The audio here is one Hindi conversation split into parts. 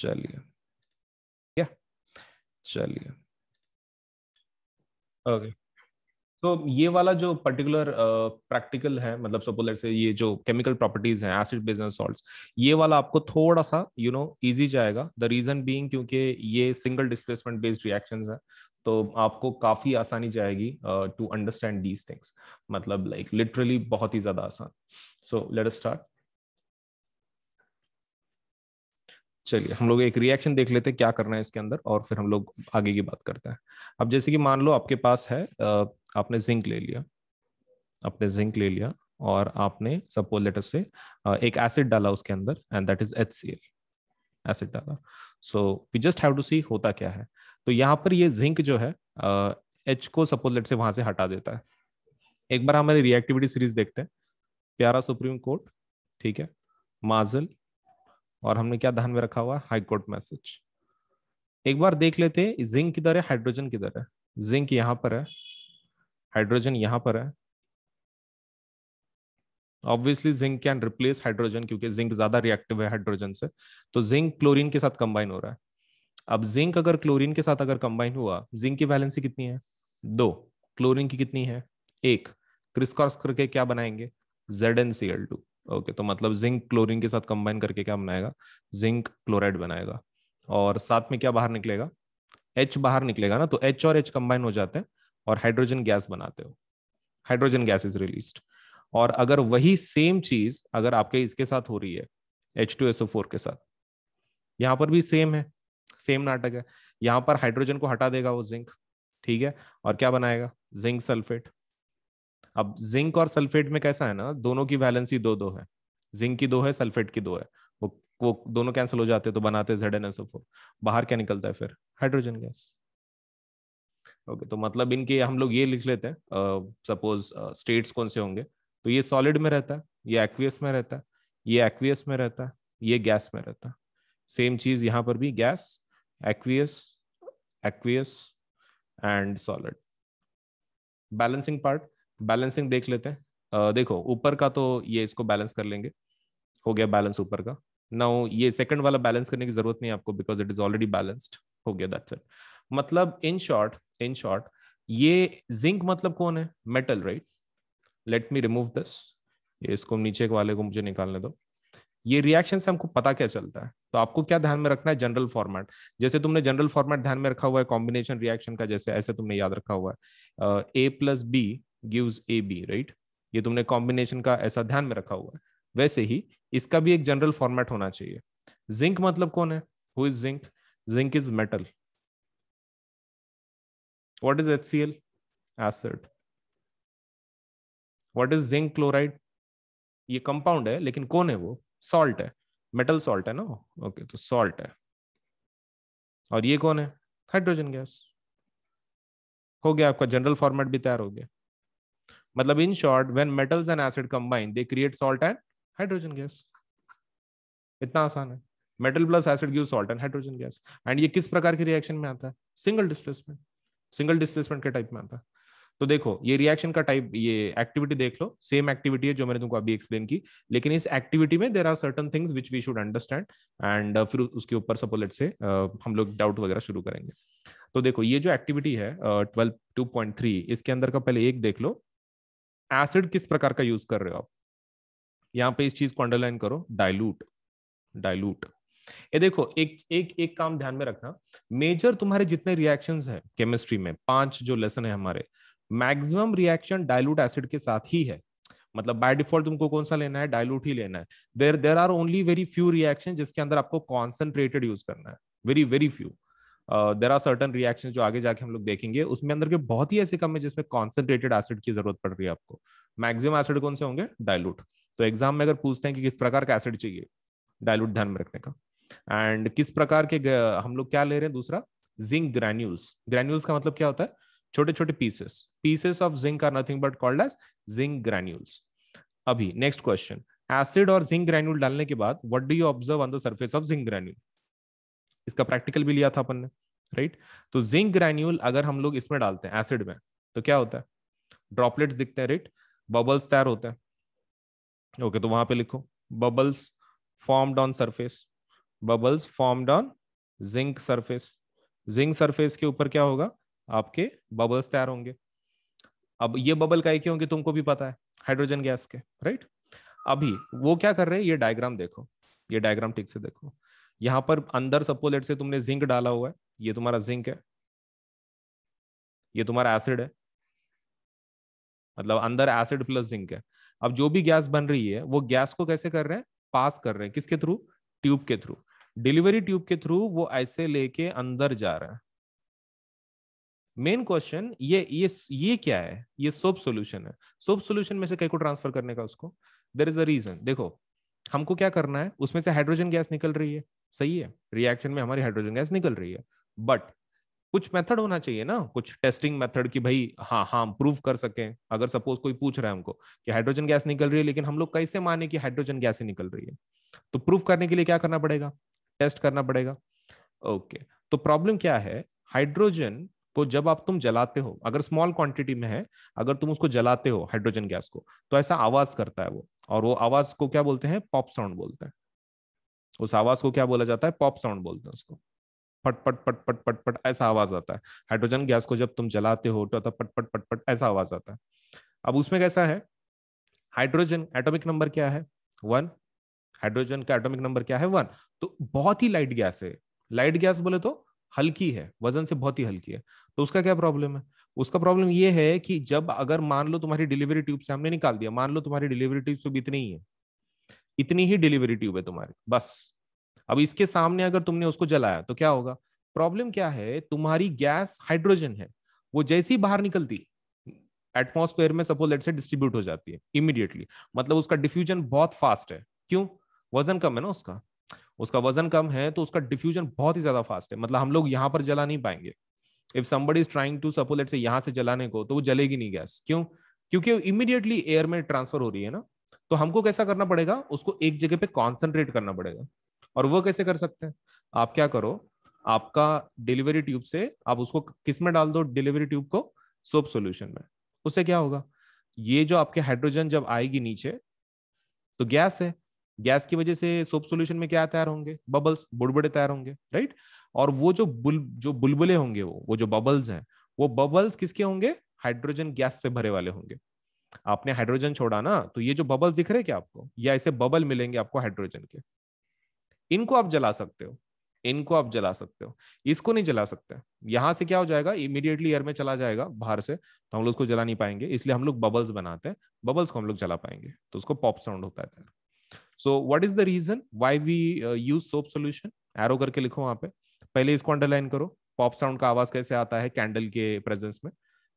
चलिए क्या चलिए ओके तो ये वाला जो पर्टिकुलर प्रैक्टिकल uh, है मतलब सपोलर से ये जो केमिकल प्रॉपर्टीज हैं एसिड बेस एंड सॉल्ट्स ये वाला आपको थोड़ा सा यू नो इजी जाएगा द रीजन बीइंग क्योंकि ये सिंगल डिस्प्लेसमेंट बेस्ड रिएक्शंस है तो आपको काफी आसानी जाएगी टू अंडरस्टैंड दीज थिंग्स मतलब लाइक like, लिटरली बहुत ही ज्यादा आसान सो लेट स्टार्ट चलिए हम लोग एक रिएक्शन देख लेते हैं क्या करना है इसके अंदर और फिर हम लोग आगे की बात करते हैं अब जैसे कि मान लो आपके पास है आपने जिंक ले लिया आपने जिंक ले लिया और आपने सपोज लेटर से एक एसिड डाला उसके अंदर and that is H C L acid डाला so we just have to see होता क्या है तो यहाँ पर ये जिंक जो है एच को सपोज से वहां से हटा देता है एक बार हमारी रिएक्टिविटी सीरीज देखते हैं प्यारा सुप्रीम कोर्ट ठीक है माजल और हमने क्या ध्यान में रखा हुआ हाईकोर्ट मैसेज एक बार देख लेते जिंक किधर है हाइड्रोजन किधर है जिंक यहां पर है हाइड्रोजन यहां पर है obviously zinc can replace hydrogen क्योंकि जिंक ज्यादा रिएक्टिव है हाइड्रोजन से तो जिंक क्लोरीन के साथ कंबाइन हो रहा है अब जिंक अगर क्लोरीन के साथ अगर कंबाइन हुआ जिंक की वैलेंसी कितनी है दो क्लोरीन की कितनी है एक क्रिस करके क्या बनाएंगे Z N C L two okay तो मतलब जिंक क्लोरीन के साथ कंबाइन करके क्या बनाएगा जिंक क्लोराइड बनाएगा और साथ में क्या बाहर निकलेगा एच बाहर निकलेगा ना तो एच और एच कंबाइन हो जाते हैं और हाइड्रोजन गैस बनाते हो हाइड्रोजन गैस इज रिलीज और अगर वही सेम चीज अगर आपके इसके साथ हो रही है H two S O four के साथ यहाँ पर भी सेम है सेम नाटक है यहां पर हाइड्रोजन को हटा देगा वो जिंक ठीक है और क्या बनाएगा जिंक सल्फेट अब जिंक और सल्फेट में कैसा है ना दोनों की वैलेंसी दो दो है जिंक की दो है सल्फेट की दो है वो वो दोनों कैंसिल हो जाते हैं तो बनाते हैं जेड बाहर क्या निकलता है फिर हाइड्रोजन गैस ओके तो मतलब इनके हम लोग ये लिख लेते हैं सपोज स्टेट्स कौन से होंगे तो ये सॉलिड में रहता है ये एक्वियस में रहता है ये एक्वियस में रहता है ये गैस में रहता है सेम चीज यहाँ पर भी gas aqueous aqueous and solid balancing part balancing देख लेते हैं आ, देखो ऊपर का तो ये इसको बैलेंस कर लेंगे हो गया बैलेंस ऊपर का नाउ ये सेकंड वाला बैलेंस करने की जरूरत नहीं आपको because it is already balanced हो गया दैट्स इट मतलब इन शॉर्ट इन शॉर्ट ये जिंक मतलब कौन है metal right let me remove this ये इसको नीचे वाले को मुझे निकालने दो ये रिएक्शन से हमको पता क्या चलता है तो आपको क्या ध्यान में रखना है जनरल फॉर्मेट जैसे तुमने जनरल फॉर्मेट ध्यान में रखा हुआ है कॉम्बिनेशन रिएक्शन का जैसे ऐसे तुमने याद रखा हुआ है A plus B gives A B right ये तुमने कॉम्बिनेशन का ऐसा ध्यान में रखा हुआ है वैसे ही इसका भी एक जनरल फॉर्मेट होना चाहिए जिंक मतलब कौन है who is zinc zinc is metal what is hcl acid what is zinc chloride ये कंपाउंड है लेकिन कौन है वो सॉल्ट है मेटल सॉल्ट है ना ओके तो सॉल्ट है और ये कौन है हाइड्रोजन गैस हो गया आपका जनरल फॉर्मेट भी तैयार हो गया मतलब in short when metals and acid combine they create salt and hydrogen gas इतना आसान है metal plus acid give salt and hydrogen gas and ये किस प्रकार के रिएक्शन में आता है सिंगल डिस्प्लेसमेंट सिंगल डिस्प्लेसमेंट के टाइप में आता है तो देखो ये रिएक्शन का टाइप ये एक्टिविटी देख लो सेम एक्टिविटी है जो मैंने तुमको अभी एक्सप्लेन की लेकिन इस एक्टिविटी में there are certain things which we should understand and फिर उसके ऊपर सपोलेट से uh, हम लोग डाउट वगैरह शुरू करेंगे तो देखो ये जो एक्टिविटी है ट्वेल्व टू पॉइंट थ्री इसके अंदर का पहले एक देख लो एसिड किस प्रकार का यूज कर रहे हो आप यहां पे इस चीज को अंडरलाइन करो डाइल्यूट डाइल्यूट ये देखो एक एक एक काम ध्यान में रखना मेजर तुम्हारे जितने रिएक्शंस है केमिस्ट्री में पांच जो लेसन है हमारे मैक्सिमम रिएक्शन डाइल्यूट एसिड के साथ ही है मतलब बाय डिफॉल्ट तुमको कौन सा लेना है डाइल्यूट ही लेना है there there are only very few reaction जिसके अंदर आपको कॉन्सेंट्रेटेड यूज करना है very very few there are certain reaction जो आगे जाके हम लोग देखेंगे उसमें अंदर के बहुत ही ऐसे कम है जिसमें कॉन्सेंट्रेटेड एसिड की जरूरत पड़ रही है आपको मैक्सिमम एसिड कौन से होंगे डायलूट तो एग्जाम में अगर पूछते हैं कि किस प्रकार का एसिड चाहिए डायलूट ध्यान में रखने का एंड किस प्रकार के हम लोग क्या ले रहे हैं दूसरा जिंक ग्रैन्यूल्स ग्रैन्यूल्स का मतलब क्या होता है छोटे छोटे pieces pieces of zinc are nothing but called as zinc granules अभी नेक्स्ट क्वेश्चन एसिड और जिंक ग्रैन्यूल डालने के बाद what do you observe on the surface of zinc granule इसका प्रैक्टिकल भी लिया था अपन ने राइट तो जिंक ग्रैन्यूल अगर हम लोग इसमें डालते हैं एसिड में तो क्या होता है ड्रॉपलेट्स दिखते हैं राइट बबल्स तैयार होते हैं ओके okay, तो वहां पे लिखो bubbles formed on surface bubbles formed on zinc surface zinc surface के ऊपर क्या होगा आपके बबल्स तैयार होंगे अब ये बबल काय के होंगे तुमको भी पता है हाइड्रोजन गैस के राइट अभी वो क्या कर रहे हैं ये डायग्राम देखो ये डायग्राम ठीक से देखो यहां पर अंदर सपोज लेट से तुमने जिंक डाला हुआ है ये तुम्हारा जिंक है ये तुम्हारा एसिड है मतलब अंदर एसिड प्लस जिंक है अब जो भी गैस बन रही है वो गैस को कैसे कर रहे हैं पास कर रहे हैं किसके थ्रू ट्यूब के थ्रू डिलीवरी ट्यूब के थ्रू वो ऐसे लेके अंदर जा रहा है मेन क्वेश्चन ये ये ये क्या है ये सोप सॉल्यूशन है सोप सॉल्यूशन में से कहीं को ट्रांसफर करने का उसको देर इज अ रीजन देखो हमको क्या करना है उसमें से हाइड्रोजन गैस निकल रही है सही है रिएक्शन में हमारी हाइड्रोजन गैस निकल रही है बट कुछ मेथड होना चाहिए ना कुछ टेस्टिंग मेथड की भाई हाँ हाँ हम प्रूव कर सके अगर सपोज कोई पूछ रहा है हमको कि हाइड्रोजन गैस निकल रही है लेकिन हम लोग कैसे माने कि हाइड्रोजन गैस ही निकल रही है तो प्रूफ करने के लिए क्या करना पड़ेगा टेस्ट करना पड़ेगा ओके okay. तो प्रॉब्लम क्या है हाइड्रोजन को जब आप तुम जलाते हो अगर स्मॉल क्वांटिटी में है अगर तुम उसको जलाते हो हाइड्रोजन गैस को तो ऐसा आवाज करता है वो और वो आवाज को क्या बोलते हैं पॉप साउंड बोलते हैं उस आवाज को क्या बोला जाता है पॉप साउंड बोलते हैं उसको पट पट पट पट पट पट ऐसा आवाज आता है हाइड्रोजन गैस को जब तुम जलाते हो तो पट पट पट पट ऐसा आवाज आता है अब उसमें कैसा है हाइड्रोजन एटॉमिक नंबर क्या है वन हाइड्रोजन का एटॉमिक नंबर क्या है वन तो बहुत ही लाइट गैस है लाइट गैस बोले तो हल्की है वजन से बहुत ही हल्की है तो उसका क्या प्रॉब्लम है उसका प्रॉब्लम यह है कि जब अगर मान लो तुम्हारी डिलीवरी ट्यूब से हमने निकाल दिया मान लो तुम्हारी डिलीवरी ट्यूब से इतनी ही है इतनी ही डिलीवरी ट्यूब है तुम्हारी बस अब इसके सामने अगर तुमने उसको जलाया तो क्या होगा प्रॉब्लम क्या है तुम्हारी गैस हाइड्रोजन है वो जैसे ही बाहर निकलती एटमोस्फेयर में सपोज लेट से डिस्ट्रीब्यूट हो जाती है इमीडिएटली मतलब उसका डिफ्यूजन बहुत फास्ट है क्यों वजन कम है ना उसका उसका वजन कम है तो उसका डिफ्यूजन बहुत ही ज्यादा फास्ट है मतलब हम लोग यहाँ पर जला नहीं पाएंगे if somebody is trying to suppose late से यहाँ से जलाने को तो वो जलेगी नहीं गैस क्यों क्योंकि इमीडिएटली एयर में ट्रांसफर हो रही है ना तो हमको कैसा करना पड़ेगा उसको एक जगह पे कॉन्सेंट्रेट करना पड़ेगा और वो कैसे कर सकते हैं आप क्या करो आपका डिलीवरी ट्यूब से आप उसको किस में डाल दो डिलीवरी ट्यूब को सोप सोल्यूशन में उससे क्या होगा ये जो आपके हाइड्रोजन जब आएगी नीचे तो गैस है गैस की वजह से सोप सोल्यूशन में क्या तैयार होंगे बबल्स बुड़बुड़े तैयार होंगे राइट और वो जो बुल जो बुलबुले होंगे वो वो जो बबल्स हैं वो बबल्स किसके होंगे हाइड्रोजन गैस से भरे वाले होंगे आपने हाइड्रोजन छोड़ा ना तो ये जो बबल दिख रहे क्या आपको या ऐसे बबल मिलेंगे आपको हाइड्रोजन के इनको आप जला सकते हो इनको आप जला सकते हो इसको नहीं जला सकते यहां से क्या हो जाएगा इमीडिएटली एयर में चला जाएगा बाहर से तो हम लोग उसको जला नहीं पाएंगे इसलिए हम लोग बबल्स बनाते हैं बबल्स को हम लोग जला पाएंगे तो उसको पॉप साउंड होता है so what is the reason why we use soap solution arrow करके लिखो वहां पे पहले इसको अंडरलाइन करो पॉप साउंड का आवाज कैसे आता है कैंडल के प्रेजेंस में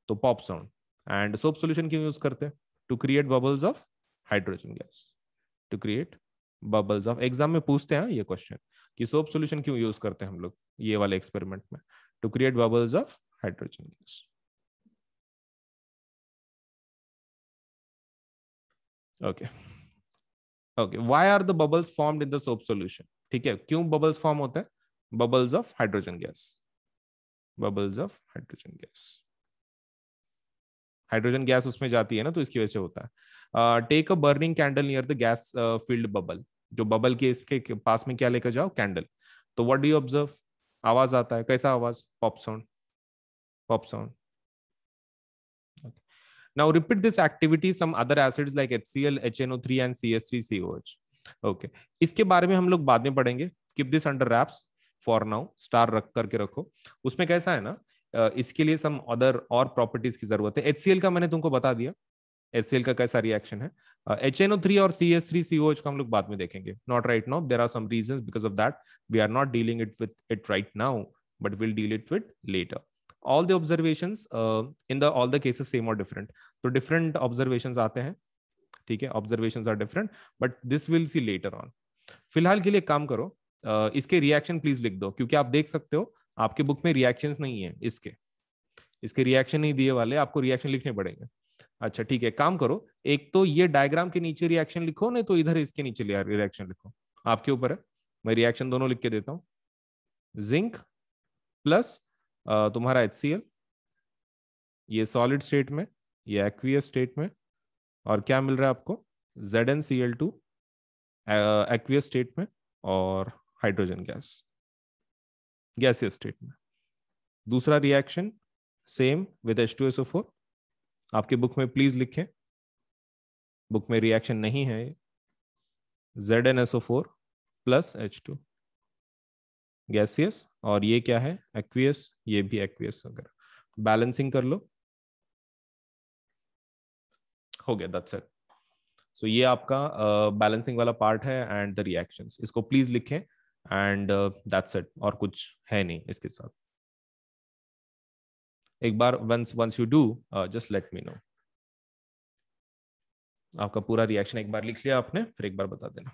तो pop sound and soap solution क्यों यूज करते हैं to create bubbles of hydrogen gas to create bubbles of exam में पूछते हैं ये क्वेश्चन कि सोप सोल्यूशन क्यों यूज करते हैं हम लोग ये वाले एक्सपेरिमेंट में to create bubbles of hydrogen gas okay okay why are the bubbles formed in the soap solution ठीक है क्यों बबल्स फॉर्म होते हैं bubbles of hydrogen gas bubbles of hydrogen gas hydrogen gas उसमें जाती है ना तो इसकी वजह से होता है take a burning candle near the gas filled bubble जो बबल के इसके पास में क्या लेकर जाओ कैंडल तो व्हाट डू यू ऑब्जर्व आवाज आता है कैसा आवाज pop sound pop sound Now repeat this activity some other acids like HCl, HNO3 and CH3COH. Okay इसके बारे में हम लोग बाद में पढ़ेंगे keep this under wraps for now star रख करके रखो उसमें कैसा है ना इसके लिए सम अदर और प्रॉपर्टीज की जरूरत है एच का मैंने तुमको बता दिया एच का कैसा रिएक्शन है एच एन ओ थ्री और C S three C O H का हम लोग बाद में देखेंगे not right now there are some reason because of that we are not dealing it with it right now but will deal it with later all the observation in the all the the same और डिफरेंट तो डिफरेंट ऑब्जर्वेशन आते हैं ठीक है observation are different but this will see later on फिलहाल के लिए काम करो uh, इसके रिएक्शन प्लीज लिख दो क्योंकि आप देख सकते हो आपके बुक में रिएक्शन नहीं है इसके इसके रिएक्शन नहीं दिए वाले आपको रिएक्शन लिखने पड़ेंगे अच्छा ठीक है काम करो एक तो ये डायग्राम के नीचे रिएक्शन लिखो नहीं तो इधर इसके नीचे रिएक्शन लिखो आपके ऊपर है मैं रिएक्शन दोनों लिख के देता हूँ जिंक प्लस तुम्हारा एच ये सॉलिड स्टेट में ये एक्वियस स्टेट में और क्या मिल रहा है आपको Z N C L two aqueous state में और हाइड्रोजन गैस गैसियस स्टेट में दूसरा reaction same with H two four आपके बुक में प्लीज लिखें बुक में रिएक्शन नहीं है ये Z N S O four plus H two gaseous और ये क्या है एक्वियस ये भी एक्वियस वगैरह बैलेंसिंग कर लो हो गया दैट्स इट सो ये आपका बैलेंसिंग uh, वाला पार्ट है एंड द रिएक्शंस इसको प्लीज लिखें एंड दैट्स इट और कुछ है नहीं इसके साथ एक बार once once you do just let me know आपका पूरा रिएक्शन एक बार लिख लिया आपने फिर एक बार बता देना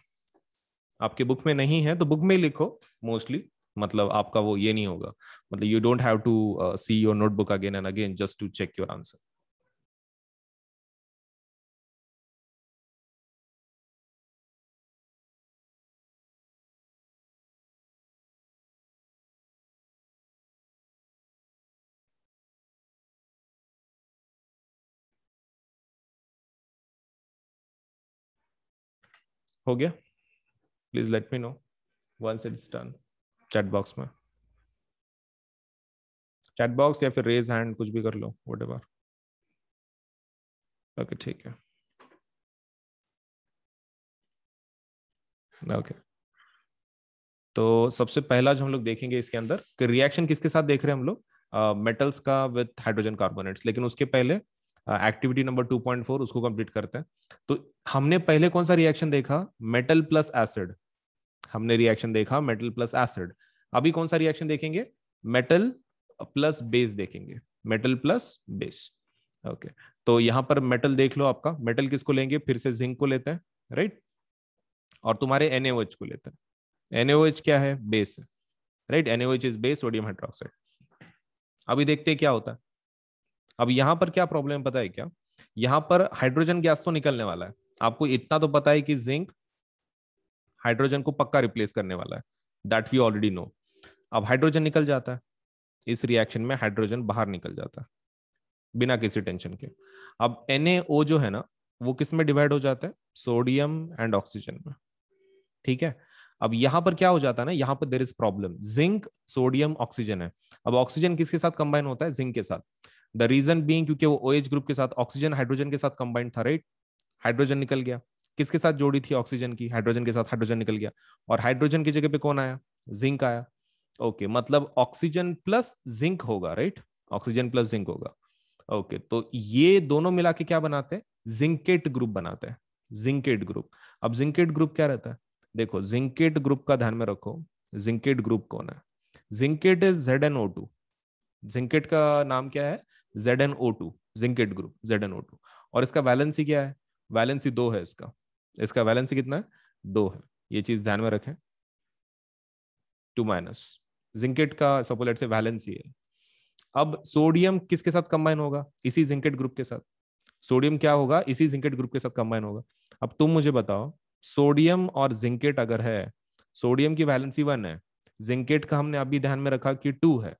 आपके बुक में नहीं है तो बुक में लिखो मोस्टली मतलब आपका वो ये नहीं होगा मतलब you don't have to see your notebook again and again just to check your answer हो गया please let me know once it's done chat box में चैट बॉक्स या फिर रेज हैंड कुछ भी कर लो वट एवर ओके ठीक है ओके okay. तो सबसे पहला जो हम लोग देखेंगे इसके अंदर कि रिएक्शन किसके साथ देख रहे हैं हम लोग मेटल्स uh, का विथ हाइड्रोजन कार्बोनेट्स लेकिन उसके पहले एक्टिविटी नंबर 2.4 उसको कंप्लीट करते हैं तो हमने पहले कौन सा रिएक्शन देखा मेटल प्लस एसिड हमने रिएक्शन देखा मेटल प्लस एसिड अभी कौन सा रिएक्शन देखेंगे मेटल प्लस बेस देखेंगे मेटल प्लस बेस ओके तो यहां पर मेटल देख लो आपका मेटल किसको लेंगे फिर से जिंक को लेते हैं राइट और तुम्हारे एनएओएच को लेते हैं एनएओएच क्या है base right N A O H is base sodium hydroxide अभी देखते हैं क्या होता है अब यहाँ पर क्या प्रॉब्लम पता है क्या यहाँ पर हाइड्रोजन गैस तो निकलने वाला है आपको इतना तो पता है कि जिंक हाइड्रोजन को पक्का रिप्लेस करने वाला है दैट वी ऑलरेडी नो अब हाइड्रोजन निकल जाता है इस रिएक्शन में हाइड्रोजन बाहर निकल जाता है बिना किसी टेंशन के अब एन जो है ना वो किस में डिवाइड हो जाता है सोडियम एंड ऑक्सीजन में ठीक है अब यहां पर क्या हो जाता है ना यहाँ पर there is problem zinc sodium oxygen है अब ऑक्सीजन किसके साथ कंबाइन होता है जिंक के साथ द रीजन बींग क्योंकि वो ओ OH ग्रुप के साथ ऑक्सीजन हाइड्रोजन के साथ कंबाइंड था राइट हाइड्रोजन निकल गया किसके साथ जोड़ी थी ऑक्सीजन की हाइड्रोजन के साथ हाइड्रोजन निकल गया और हाइड्रोजन की जगह पे कौन आया जिंक आया ओके okay, मतलब ऑक्सीजन प्लस जिंक होगा राइट ऑक्सीजन प्लस जिंक होगा ओके okay, तो ये दोनों मिला के क्या बनाते हैं जिंकेट ग्रुप बनाते हैं जिंकेट ग्रुप अब जिंकेट ग्रुप क्या रहता है देखो जिंकेट ग्रुप का ध्यान में रखो जिंकेट ग्रुप कौन है zincate is Z N O two zincate का नाम क्या है Z N O two zincate group Z N O two और इसका वैलेंसी क्या है वैलेंसी दो है इसका इसका वैलेंसी कितना है दो है ये चीज ध्यान में रखें टू माइनस जिंकेट का सपोलेट से वैलेंसी है अब सोडियम किसके साथ कंबाइन होगा इसी जिंकेट ग्रुप के साथ सोडियम क्या होगा इसी जिंकेट ग्रुप के साथ कंबाइन होगा अब तुम मुझे बताओ सोडियम और जिंकेट अगर है सोडियम की वैलेंसी वन है जिंकेट का हमने अभी ध्यान में रखा कि टू है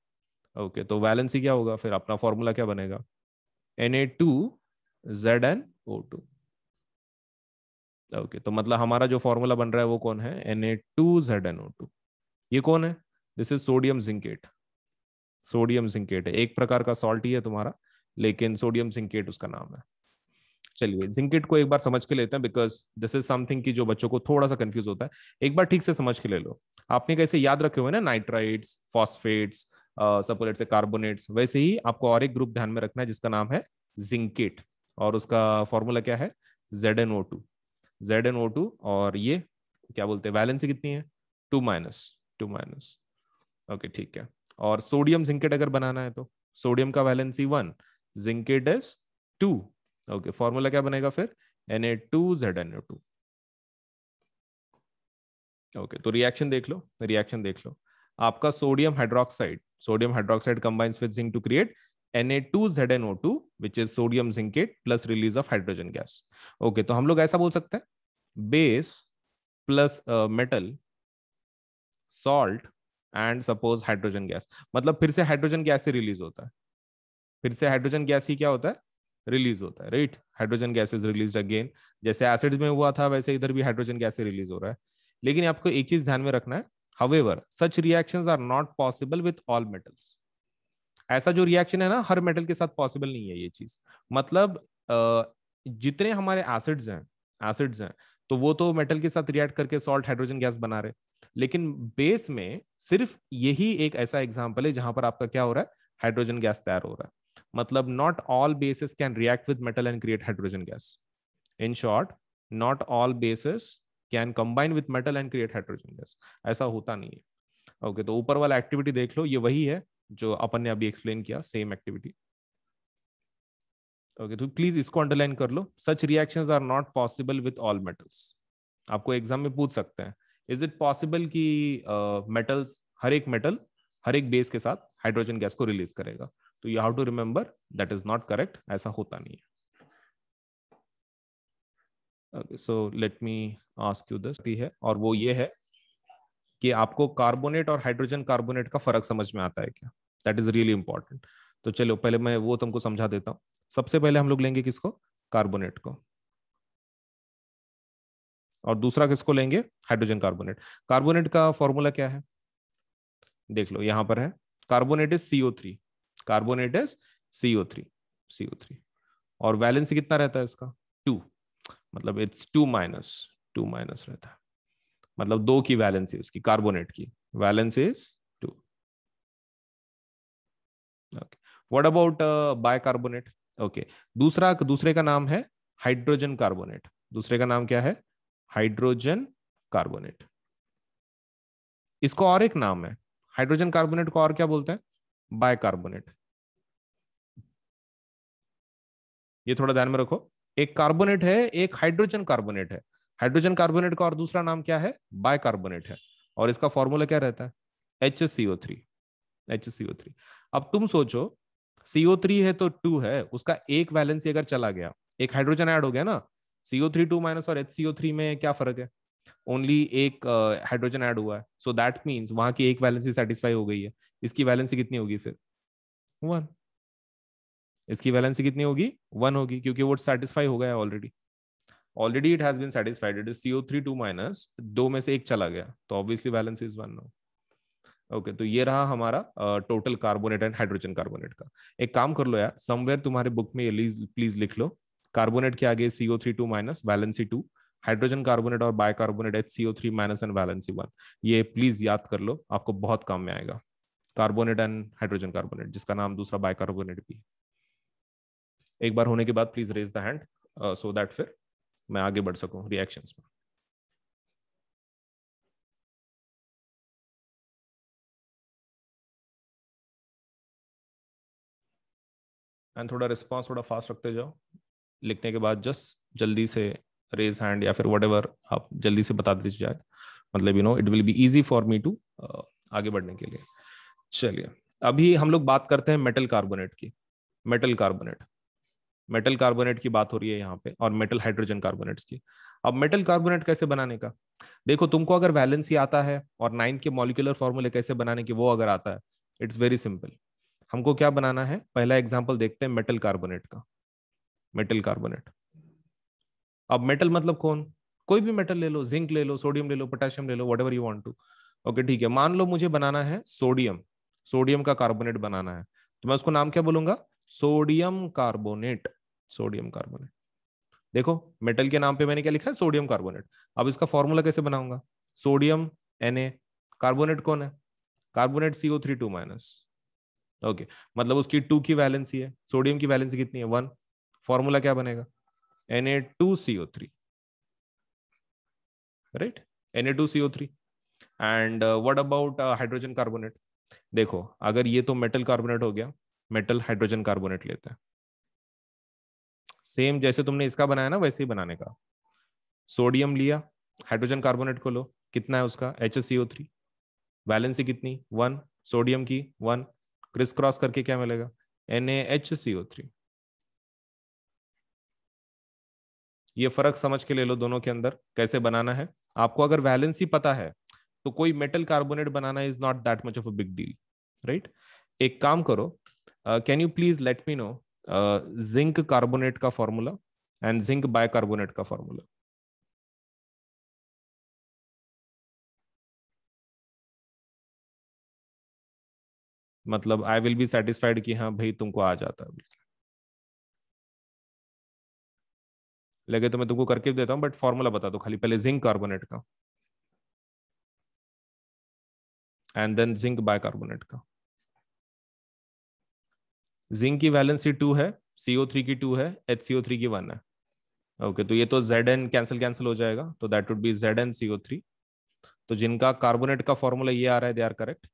ओके तो वैलेंसी क्या होगा फिर अपना फॉर्मूला क्या बनेगा N A two Z N O two okay तो मतलब हमारा जो फॉर्मूला बन रहा है वो कौन है N A two Z N O two ये कौन है this is sodium zincate sodium zincate है एक प्रकार का सॉल्ट ही है तुम्हारा लेकिन सोडियम जिंकेट उसका नाम है चलिए जिंकेट को एक बार समझ के लेते हैं बिकॉज दिस इज समथिंग की जो बच्चों को थोड़ा सा कंफ्यूज होता है एक बार ठीक से समझ के ले लो आपने कैसे याद रखे हुए ना नाइट्राइड्स फॉस्फेट्स सपोलेट लेट से कार्बोनेट्स वैसे ही आपको और एक ग्रुप ध्यान में रखना है जिसका नाम है जिंकेट और उसका फॉर्मूला क्या है Z N O two Z N O two और ये क्या बोलते हैं वैलेंसी कितनी है two minus two minus okay ठीक है और सोडियम जिंकेट अगर बनाना है तो सोडियम का valency one zincate is two okay formula क्या बनेगा फिर N A two Z N A two okay तो रिएक्शन देख लो रिएक्शन देख लो आपका sodium hydroxide Sodium hydroxide combines with zinc to create Na2ZnO2 which is sodium zincate plus release of hydrogen gas. Okay, तो हम लोग ऐसा बोल सकते हैं base plus uh, metal salt and suppose hydrogen gas मतलब फिर से हाइड्रोजन गैस से रिलीज होता है फिर से हाइड्रोजन गैस ही क्या होता है रिलीज होता है right hydrogen gas is release again जैसे एसिड्स में हुआ था वैसे इधर भी हाइड्रोजन गैस रिलीज हो रहा है लेकिन आपको एक चीज ध्यान में रखना है However, such reactions are not possible with all metals. ऐसा जो रिएक्शन है ना हर मेटल के साथ पॉसिबल नहीं है ये चीज मतलब जितने हमारे एसिड्स हैं एसिड्स हैं तो वो तो मेटल के साथ रिएक्ट करके सॉल्ट हाइड्रोजन गैस बना रहे लेकिन बेस में सिर्फ यही एक ऐसा एग्जाम्पल है जहां पर आपका क्या हो रहा है हाइड्रोजन गैस तैयार हो रहा है मतलब not all bases can react with metal and create hydrogen gas in short not all bases can combine with metal and create hydrogen gas ऐसा होता नहीं है ओके okay, तो ऊपर वाला एक्टिविटी देख लो ये वही है जो अपन ने अभी एक्सप्लेन किया सेम एक्टिविटी ओके तो प्लीज इसको अंडरलाइन कर लो such reaction are not possible with all metals आपको एग्जाम में पूछ सकते हैं इज इट पॉसिबल कि मेटल्स uh, हर एक मेटल हर एक बेस के साथ हाइड्रोजन गैस को रिलीज करेगा तो you have to remember that is not correct ऐसा होता नहीं है so let me ask you this है और वो ये है कि आपको कार्बोनेट और हाइड्रोजन कार्बोनेट का फर्क समझ में आता है क्या दैट इज रियली इंपॉर्टेंट तो चलो पहले मैं वो तुमको समझा देता हूँ सबसे पहले हम लोग लेंगे किसको कार्बोनेट को और दूसरा किसको लेंगे हाइड्रोजन कार्बोनेट कार्बोनेट का फॉर्मूला क्या है देख लो यहां पर है carbonate is C O three carbonate is C O three C O three और वैलेंस कितना रहता है इसका टू मतलब it's two minus two minus रहता है मतलब दो की वैलेंस है उसकी कार्बोनेट की valence is two okay what about carbonate okay दूसरा दूसरे का नाम है हाइड्रोजन कार्बोनेट दूसरे का नाम क्या है हाइड्रोजन कार्बोनेट इसको और एक नाम है हाइड्रोजन कार्बोनेट को और क्या बोलते हैं कार्बोनेट ये थोड़ा ध्यान में रखो एक कार्बोनेट है एक हाइड्रोजन कार्बोनेट है हाइड्रोजन कार्बोनेट का और दूसरा नाम क्या है बायकार्बोनेट है और इसका फॉर्मूला क्या रहता है H CO three H CO three अब तुम सोचो सीओ थ्री है तो टू है उसका एक वैलेंसी अगर चला गया एक हाइड्रोजन ऐड हो गया ना सीओ थ्री टू माइनस और एच सीओ थ्री में क्या फर्क है ओनली एक हाइड्रोजन ऐड हुआ है सो दैट मीन्स वहां की एक वैलेंसी सेटिस्फाई हो गई है इसकी वैलेंसी कितनी होगी फिर वन इसकी वैलेंसी कितनी होगी वन होगी क्योंकि वो सेटिस्फाई हो गया है already already it has been satisfied it is C O three two minus दो में से एक चला गया तो obviously balance is one no okay तो ये रहा हमारा total carbonate and hydrogen carbonate का एक काम कर लो यार समवेयर तुम्हारे बुक में ये प्लीज लिख लो कार्बोनेट के आगे C O three two minus valency two hydrogen carbonate और bicarbonate H CO three minus and valency one ये प्लीज याद कर लो आपको बहुत काम में आएगा कार्बोनेट एंड हाइड्रोजन कार्बोनेट जिसका नाम दूसरा बाय कार्बोनेट भी एक बार होने के बाद please raise the hand so that फिर मैं आगे बढ़ सकूं रिएक्शंस में एंड थोड़ा रिस्पॉन्स थोड़ा फास्ट रखते जाओ लिखने के बाद जस्ट जल्दी से रेज हैंड या फिर वट आप जल्दी से बता दीजिए जाए मतलब you know it will be easy for me to आगे बढ़ने के लिए चलिए अभी हम लोग बात करते हैं मेटल कार्बोनेट की मेटल कार्बोनेट मेटल कार्बोनेट की बात हो रही है यहाँ पे और मेटल हाइड्रोजन कार्बोनेट्स की अब मेटल कार्बोनेट कैसे बनाने का देखो तुमको अगर वैलेंसी आता है और नाइन के मॉलिकुलर फॉर्मूले कैसे बनाने की वो अगर आता है इट्स वेरी सिंपल हमको क्या बनाना है पहला एग्जाम्पल देखते हैं मेटल कार्बोनेट का मेटल कार्बोनेट अब मेटल मतलब कौन कोई भी मेटल ले लो जिंक ले लो सोडियम ले लो पोटेशियम ले लो what you want to okay ठीक है मान लो मुझे बनाना है सोडियम सोडियम का कार्बोनेट बनाना है तो मैं उसको नाम क्या बोलूंगा सोडियम कार्बोनेट सोडियम कार्बोनेट देखो मेटल के नाम पे मैंने क्या लिखा है सोडियम कार्बोनेट अब इसका फॉर्मूला कैसे बनाऊंगा सोडियम एन कार्बोनेट कौन है carbonate C O three two minus okay मतलब उसकी टू की वैलेंसी है सोडियम की वैलेंसी कितनी है वन फॉर्मूला क्या बनेगा N A two C O three right N A two C O three and what about hydrogen carbonate देखो अगर ये तो मेटल कार्बोनेट हो गया मेटल हाइड्रोजन कार्बोनेट लेते हैं सेम जैसे तुमने इसका बनाया ना वैसे ही बनाने का सोडियम लिया हाइड्रोजन कार्बोनेट को लो कितना है उसका एच एस थ्री वैलेंसी कितनी वन सोडियम की वन क्रिस क्रॉस करके क्या मिलेगा N H C O three ये फर्क समझ के ले लो दोनों के अंदर कैसे बनाना है आपको अगर वैलेंसी पता है तो कोई मेटल कार्बोनेट बनाना is not that much of a big deal right एक काम करो can you please let me know zinc carbonate का फॉर्मूला एंड जिंक बायकार्बोनेट का फॉर्मूला मतलब आई विल बी सेटिस्फाइड कि हाँ भाई तुमको आ जाता है लगे तो मैं तुमको करके देता हूँ बट फॉर्मूला बता दो खाली पहले जिंक कार्बोनेट का एंड देन जिंक बायकार्बोनेट का जिंक की वैलेंसी टू है सीओ थ्री की टू है एच सीओ थ्री की वन है ओके okay, तो ये तो जेड एन कैंसिल कैंसिल हो जाएगा तो that would be Z N CO three तो जिनका कार्बोनेट का फॉर्मूला ये आ रहा है they are correct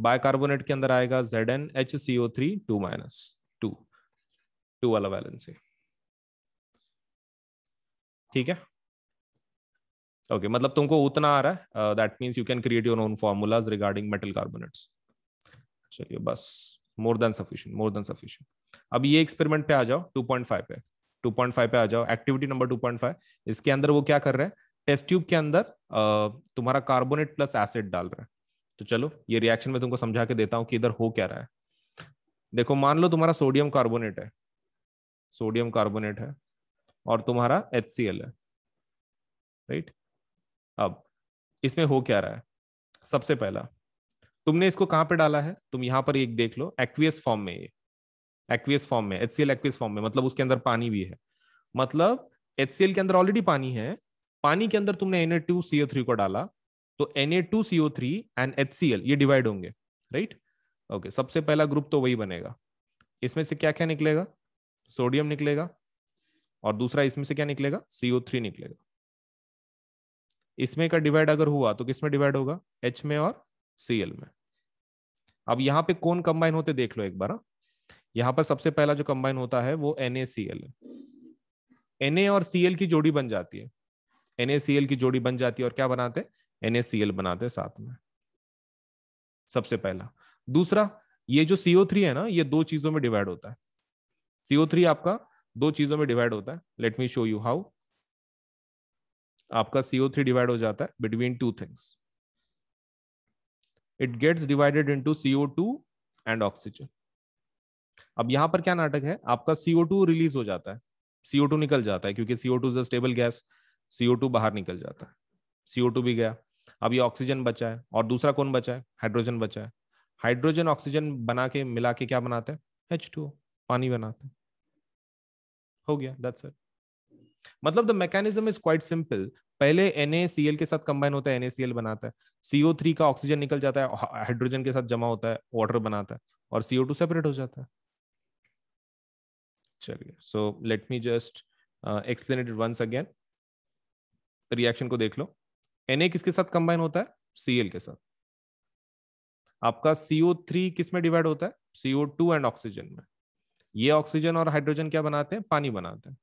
bicarbonate के अंदर आएगा Z N H CO three two minus two two वाला बैलेंस है ठीक है ओके okay, मतलब तुमको उतना आ रहा है that means you can create your own formulas regarding metal carbonates चलिए बस more than sufficient more than sufficient अब ये एक्सपेरिमेंट पे आ जाओ 2.5 पे 2.5 पे आ जाओ एक्टिविटी नंबर 2.5 इसके अंदर वो क्या कर रहे हैं टेस्ट ट्यूब के अंदर तुम्हारा कार्बोनेट प्लस एसिड डाल रहे हैं तो चलो ये रिएक्शन में तुमको समझा के देता हूँ कि इधर हो क्या रहा है देखो मान लो तुम्हारा सोडियम कार्बोनेट है सोडियम कार्बोनेट है और तुम्हारा एच है राइट अब इसमें हो क्या रहा है सबसे पहला तुमने इसको कहां पे डाला है तुम यहां पर एक देख लो एक्वियस फॉर्म में ये एक्वियस फॉर्म में एच एक्वियस फॉर्म में मतलब उसके अंदर पानी भी है मतलब एच के अंदर ऑलरेडी पानी है पानी के अंदर तुमने एन को डाला तो एन एंड एच ये डिवाइड होंगे राइट ओके सबसे पहला ग्रुप तो वही बनेगा इसमें से क्या क्या निकलेगा सोडियम निकलेगा और दूसरा इसमें से क्या निकलेगा सीओ थ्री निकलेगा इसमें का डिवाइड अगर हुआ तो किसमें डिवाइड होगा एच में और सीएल में अब यहाँ पे कौन कंबाइन होते देख लो एक बार हाँ। यहाँ पर सबसे पहला जो कंबाइन होता है वो एन है Na और एल की जोड़ी बन जाती है NaCl की जोड़ी बन जाती है और क्या बनाते हैं NaCl बनाते हैं साथ में सबसे पहला दूसरा ये जो CO3 है ना ये दो चीजों में डिवाइड होता है CO3 आपका दो चीजों में डिवाइड होता है let me show you how आपका CO3 डिवाइड हो जाता है between two things it gets divided into two and oxygen अब यहाँ पर क्या नाटक है आपका टू रिलीज हो जाता है टू निकल जाता है क्योंकि CO2 is stable gas to बाहर निकल जाता है टू भी गया अब ये ऑक्सीजन बचा है और दूसरा कौन बचा है हाइड्रोजन बचा है हाइड्रोजन ऑक्सीजन बना के मिला के क्या बनाते हैं एच टू पानी बनाते हैं हो गया दैट्स इट मतलब the mechanism is quite simple पहले एन के साथ कंबाइन होता है एन बनाता है सीओ थ्री का ऑक्सीजन निकल जाता है हाइड्रोजन के साथ जमा होता है वाटर बनाता है और सीओ टू सेपरेट हो जाता है चलिए so let me just explain it once again reaction को देख लो एन किसके साथ कंबाइन होता है सीएल के साथ आपका सीओ थ्री किस में डिवाइड होता है सीओ टू एंड ऑक्सीजन में ये ऑक्सीजन और हाइड्रोजन क्या बनाते हैं पानी बनाते हैं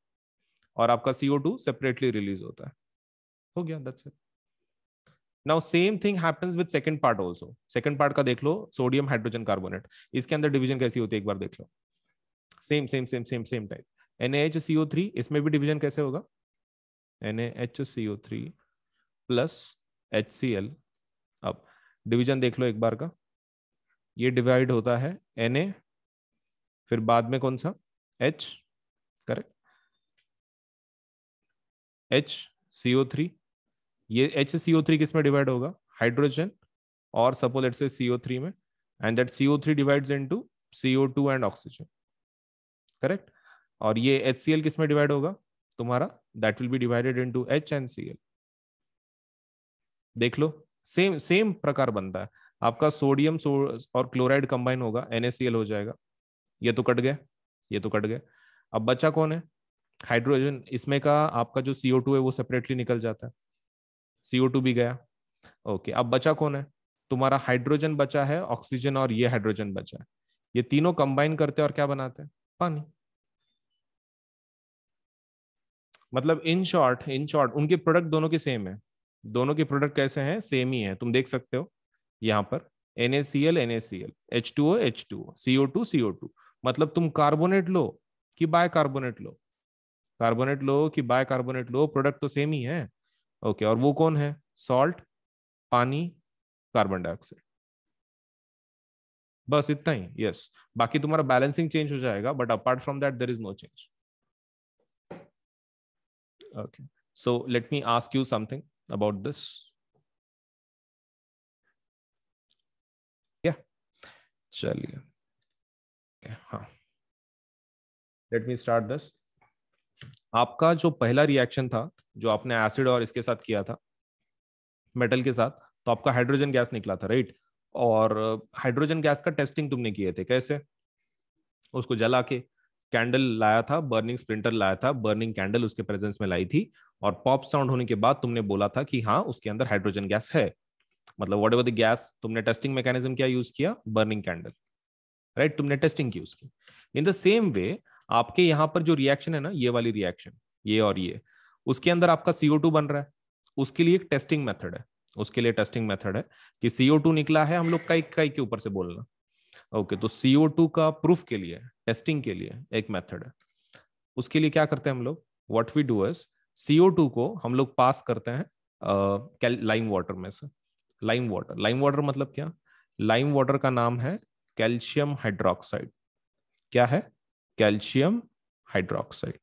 और आपका सीओ टू सेपरेटली रिलीज होता है हो गया that's it now same thing happens with second part also second part का देख लो सोडियम हाइड्रोजन कार्बोनेट इसके अंदर डिवीजन कैसी होती है एक बार देख लो same same same same same type three इसमें भी डिवीजन कैसे होगा थ्री प्लस एल अब डिवीजन देख लो एक बार का ये डिवाइड होता है Na फिर बाद में कौन सा H correct H C O three ये एच सी ओ थ्री किस में डिवाइड होगा हाइड्रोजन और suppose late say C O three में and that C O three divide into C O two and oxygen correct और ये एच सी एल किस में डिवाइड होगा तुम्हारा that will be divided to H and C L देख लो सेम सेम प्रकार बनता है आपका सोडियम सो और क्लोराइड कंबाइन होगा एनएसीएल हो जाएगा ये तो कट गया ये तो कट गया अब बचा कौन है हाइड्रोजन इसमें का आपका जो सीओ टू है वो सेपरेटली निकल जाता है सीओ टू भी गया ओके अब बचा कौन है तुम्हारा हाइड्रोजन बचा है ऑक्सीजन और ये हाइड्रोजन बचा है ये तीनों कंबाइन करते हैं और क्या बनाते हैं पानी मतलब इन शॉर्ट इन शॉर्ट उनके प्रोडक्ट दोनों के सेम है दोनों के प्रोडक्ट कैसे हैं सेम ही है तुम देख सकते हो यहाँ पर NaCl NaCl H2O H2O CO2 CO2 मतलब तुम कार्बोनेट लो कि बाय कार्बोनेट लो कार्बोनेट लो कि बाय कार्बोनेट लो प्रोडक्ट तो सेम ही है ओके okay, और वो कौन है सॉल्ट पानी कार्बन डाइऑक्साइड बस इतना ही यस yes. बाकी तुम्हारा बैलेंसिंग चेंज हो जाएगा but apart from that there is no change okay so let me ask you something about this yeah chaliye okay ha let me आपका जो पहला रिएक्शन था जो आपने एसिड और इसके साथ किया था मेटल के साथ तो आपका हाइड्रोजन गैस निकला था राइट और हाइड्रोजन गैस का टेस्टिंग तुमने किए थे कैसे उसको जला के कैंडल लाया था बर्निंग स्प्रिंटर लाया था बर्निंग कैंडल उसके प्रेजेंस में लाई थी और पॉप साउंड होने के बाद तुमने बोला था कि हाँ उसके अंदर हाइड्रोजन गैस है मतलब वट एवर द गैस तुमने टेस्टिंग मैकेनिज्म क्या यूज किया बर्निंग कैंडल राइट तुमने टेस्टिंग की उसकी इन द सेम वे आपके यहां पर जो रिएक्शन है ना ये वाली रिएक्शन ये और ये उसके अंदर आपका सीओ टू बन रहा है उसके लिए एक टेस्टिंग मेथड है उसके लिए टेस्टिंग मेथड है कि सीओ टू निकला है हम लोग कई कई के ऊपर से बोलना ओके तो सीओ टू का प्रूफ के लिए टेस्टिंग के लिए एक मेथड है उसके लिए क्या करते हैं हम लोग what we do is CO two को हम लोग पास करते हैं लाइम वाटर में से लाइम वाटर लाइम वाटर मतलब क्या लाइम वाटर का नाम है कैल्शियम हाइड्रोक्साइड क्या है कैल्शियम हाइड्रोक्साइड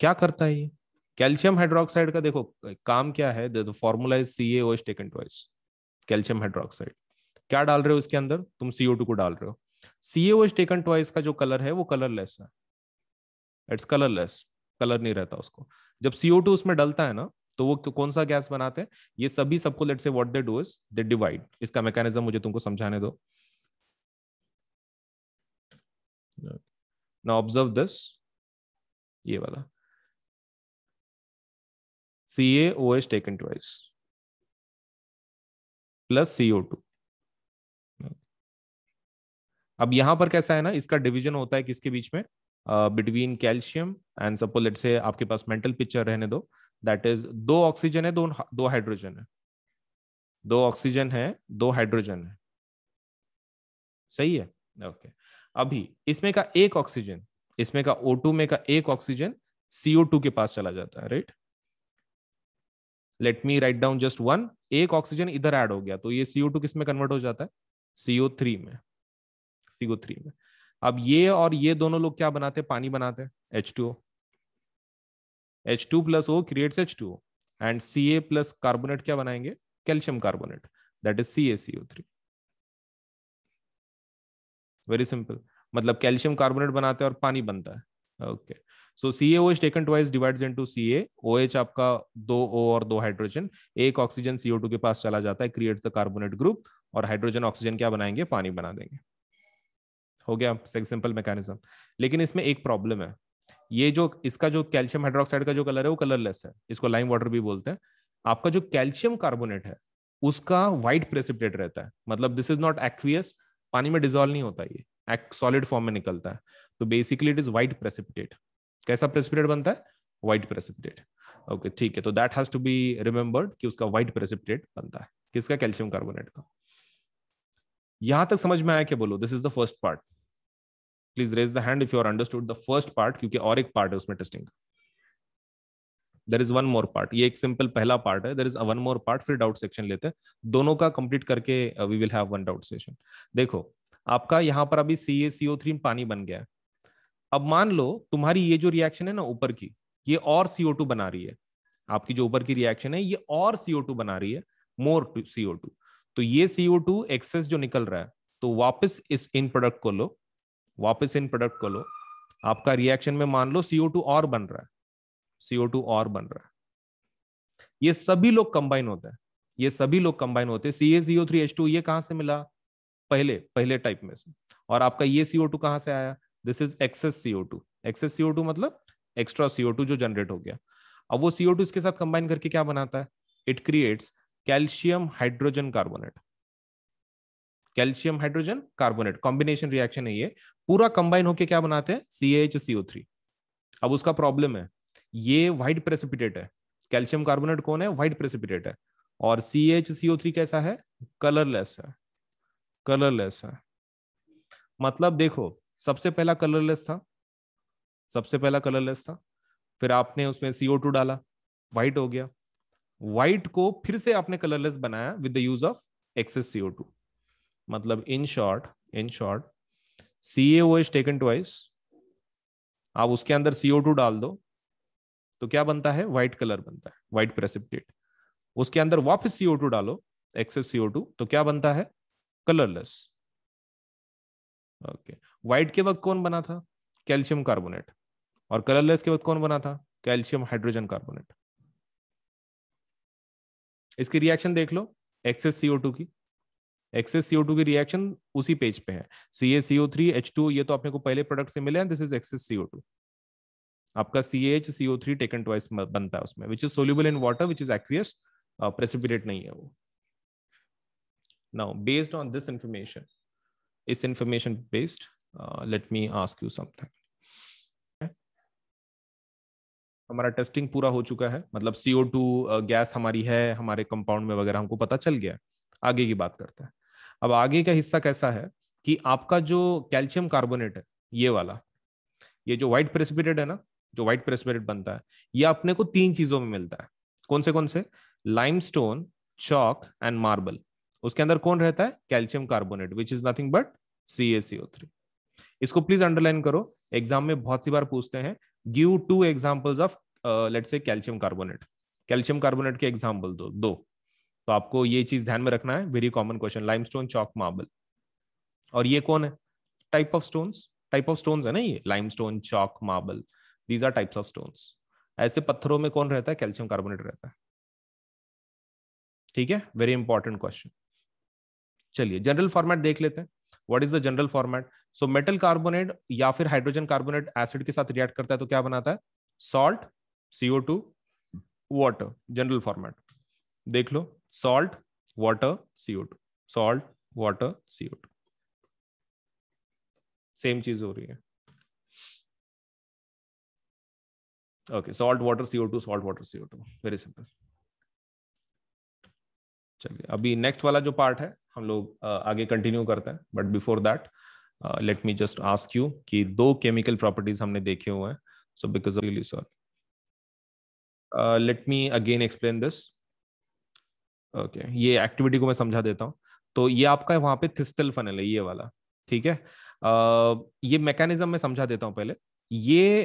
क्या करता है ये कैल्शियम हाइड्रोक्साइड का देखो काम क्या है formula is C H taken twice calcium hydroxide क्या डाल रहे हो उसके अंदर तुम सीओ को डाल रहे हो सीएच टेकन ट्वाइस का जो कलर है वो कलरलेस है इट्स कलरलेस कलर नहीं रहता उसको जब सीओ टू उसमें डलता है ना तो वो कौन सा गैस बनाते हैं ये सभी सबको let say what they do is they divide इसका मैकेनिज्म मुझे तुमको समझाने दो नाउ ऑब्जर्व दिस ये वाला C A O H taken twice plus CO two अब यहां पर कैसा है ना इसका डिवीजन होता है किसके बीच में between calcium and suppose late say आपके पास मेंटल पिक्चर रहने दो दैट इज दो ऑक्सीजन है दो दो हाइड्रोजन है दो ऑक्सीजन है दो हाइड्रोजन है सही है ओके okay. अभी इसमें का एक ऑक्सीजन इसमें का O2 में का एक ऑक्सीजन CO2 के पास चला जाता है right let me write down just one एक ऑक्सीजन इधर ऐड हो गया तो ये CO2 किस में कन्वर्ट हो जाता है CO3 में CO3 में अब ये और ये दोनों लोग क्या बनाते हैं पानी बनाते हैं H two H two plus O creates H two O and C A plus carbonate क्या बनाएंगे calcium carbonate that is C A CO three very simple मतलब कैल्शियम कार्बोनेट बनाते हैं और पानी बनता है okay so C A is taken two divides into C A O H आपका दो ओ और दो हाइड्रोजन एक ऑक्सीजन सीओ टू के पास चला जाता है क्रिएट्स द कार्बोनेट ग्रुप और हाइड्रोजन ऑक्सीजन क्या बनाएंगे पानी बना देंगे हो गया सिंपल मैकेनिज्म लेकिन इसमें एक प्रॉब्लम है ये जो इसका जो कैल्शियम हाइड्रोक्साइड का जो कलर है वो कलरलेस है इसको लाइम वाटर भी बोलते हैं आपका जो कैल्शियम कार्बोनेट है उसका व्हाइट प्रेसिपिटेट रहता है मतलब दिस इज नॉट एक्वियस पानी में डिजोल्व नहीं होता ये सॉलिड फॉर्म में निकलता है तो basically it is white precipitate कैसा प्रेसिपिटेट बनता है व्हाइट प्रेसिपिटेट ओके ठीक है तो that has to be remembered कि उसका व्हाइट प्रेसिपिटेट बनता है किसका कैल्शियम कार्बोनेट का यहां तक समझ में आया क्या बोलो this is the first part please raise the hand if you are understood the first part क्योंकि और एक पार्ट है उसमें टेस्टिंग का there is one more part ये एक सिंपल पहला पार्ट है there is one more part फिर डाउट सेक्शन लेते हैं दोनों का कंप्लीट करके we will have one doubt session देखो आपका यहाँ पर अभी सी ए सीओ थ्री पानी बन गया है अब मान लो तुम्हारी ये जो रिएक्शन है ना ऊपर की ये और सीओ टू बना रही है आपकी जो ऊपर की रिएक्शन है ये और सीओ टू बना रही है मोर सीओ टू तो ये सीओ टू एक्सेस जो निकल रहा है तो वापस इस इन प्रोडक्ट को लो वापस इन प्रोडक्ट को लो आपका रिएक्शन में मान लो सीओ टू और बन रहा है सीओ टू और बन रहा है ये सभी लोग कंबाइन होते हैं ये सभी लोग कंबाइन होते हैं C A CO three H two ये कहां से मिला पहले पहले टाइप में से और आपका ये सीओ टू कहां से आया this is excess CO two excess CO two मतलब एक्स्ट्रा सीओ टू जो जनरेट हो गया अब वो सीओ टू इसके साथ कंबाइन करके क्या बनाता है it creates calcium hydrogen carbonate calcium hydrogen carbonate combination reaction है ये पूरा कंबाइन होके क्या बनाते हैं सी एच सीओ थ्री अब उसका प्रॉब्लम है ये व्हाइट प्रेसिपिटेट है कैल्शियम कार्बोनेट कौन है व्हाइट प्रेसिपिटेट है और सी एच सीओ थ्री कैसा है कलरलेस है कलरलेस है मतलब देखो सबसे पहला कलरलेस था सबसे पहला कलरलेस था फिर आपने उसमें सीओ टू डाला व्हाइट हो गया व्हाइट को फिर से आपने कलरलेस बनाया with the use of excess CO two मतलब in short in short C H taken twice आप उसके अंदर सीओ टू डाल दो तो क्या बनता है व्हाइट कलर बनता है व्हाइट प्रेसिपिटेट उसके अंदर वापस सीओ टू डालो एक्सेस सीओ टू तो क्या बनता है कलरलेस ओके व्हाइट के वक्त कौन बना था कैल्शियम कार्बोनेट और कलरलेस के वक्त कौन बना था कैल्शियम हाइड्रोजन कार्बोनेट इसकी रिएक्शन देख लो एक्सेस सीओ टू की एक्सेस सीओ टू की रिएक्शन उसी पेज पे है C A CO three H two ये तो अपने को पहले प्रोडक्ट से मिले हैं this is excess CO two आपका C H C O three taken twice बनता है उसमें which is soluble in water which is aqueous precipitate नहीं है वो now based on this information इस information based let me ask you something हमारा टेस्टिंग पूरा हो चुका है मतलब सीओ टू गैस हमारी है हमारे कंपाउंड में वगैरह हमको पता चल गया आगे की बात करते हैं अब आगे का हिस्सा कैसा है कि आपका जो कैल्शियम कार्बोनेट है ये वाला ये जो व्हाइट प्रेसिपिटेट है ना जो व्हाइट प्रेसमेरिट बनता है ये अपने को तीन चीजों में मिलता है कौन से कौन से limestone chalk and marble उसके अंदर कौन रहता है calcium carbonate which is nothing but C S C O three इसको प्लीज अंडरलाइन करो एग्जाम में बहुत सी बार पूछते हैं give two examples of let say calcium carbonate calcium carbonate के एग्जाम्पल दो दो तो आपको ये चीज ध्यान में रखना है very common question limestone chalk marble और ये कौन है type of stone type of stone है ना ये limestone chalk marble these are types of stones ऐसे पत्थरों में कौन रहता है कैल्शियम कार्बोनेट रहता है ठीक है वेरी इंपॉर्टेंट क्वेश्चन चलिए जनरल फॉर्मेट देख लेते हैं what is the general format so metal carbonate या फिर हाइड्रोजन कार्बोनेट एसिड के साथ रिएक्ट करता है तो क्या बनाता है salt CO two water general format देख लो salt water CO two salt water CO two same चीज हो रही है water CO two salt water CO two very simple चलिए अभी नेक्स्ट वाला जो पार्ट है हम लोग आगे कंटिन्यू करते हैं but before that let me just ask you कि दो केमिकल प्रॉपर्टीज हमने देखे हुए हैं so because of really sorry let me again explain this okay ये एक्टिविटी को मैं समझा देता हूँ तो ये आपका वहां पे थिस्टल फनल है ये वाला ठीक है uh, ये मैकेनिज्म मैं समझा देता हूँ पहले ये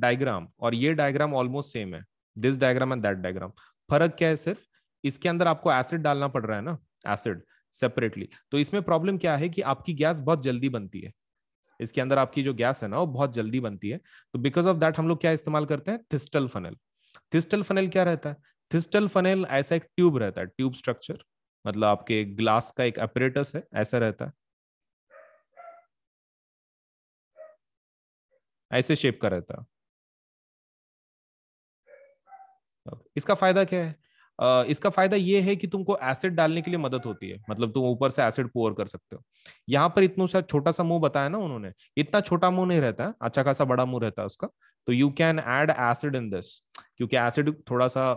डायग्राम uh, और ये डायग्राम ऑलमोस्ट सेम है this diagram and that diagram फर्क क्या है सिर्फ इसके अंदर आपको एसिड डालना पड़ रहा है ना एसिड सेपरेटली तो इसमें प्रॉब्लम क्या है कि आपकी गैस बहुत जल्दी बनती है इसके अंदर आपकी जो गैस है ना वो बहुत जल्दी बनती है तो बिकॉज ऑफ दैट हम लोग क्या इस्तेमाल करते हैं थिस्टल फनल थिस्टल फनल क्या रहता है थिस्टल फनल ऐसा एक ट्यूब रहता है ट्यूब स्ट्रक्चर मतलब आपके ग्लास का एक अपरेटस है ऐसा रहता है ऐसे शेप का रहता इसका फायदा क्या है इसका फायदा यह है कि तुमको एसिड डालने के लिए मदद होती है मतलब तुम ऊपर से एसिड पोअर कर सकते हो यहाँ पर इतना सा छोटा सा मुंह बताया ना उन्होंने इतना छोटा मुंह नहीं रहता अच्छा खासा बड़ा मुंह रहता है उसका तो you can add acid in this क्योंकि एसिड थोड़ा सा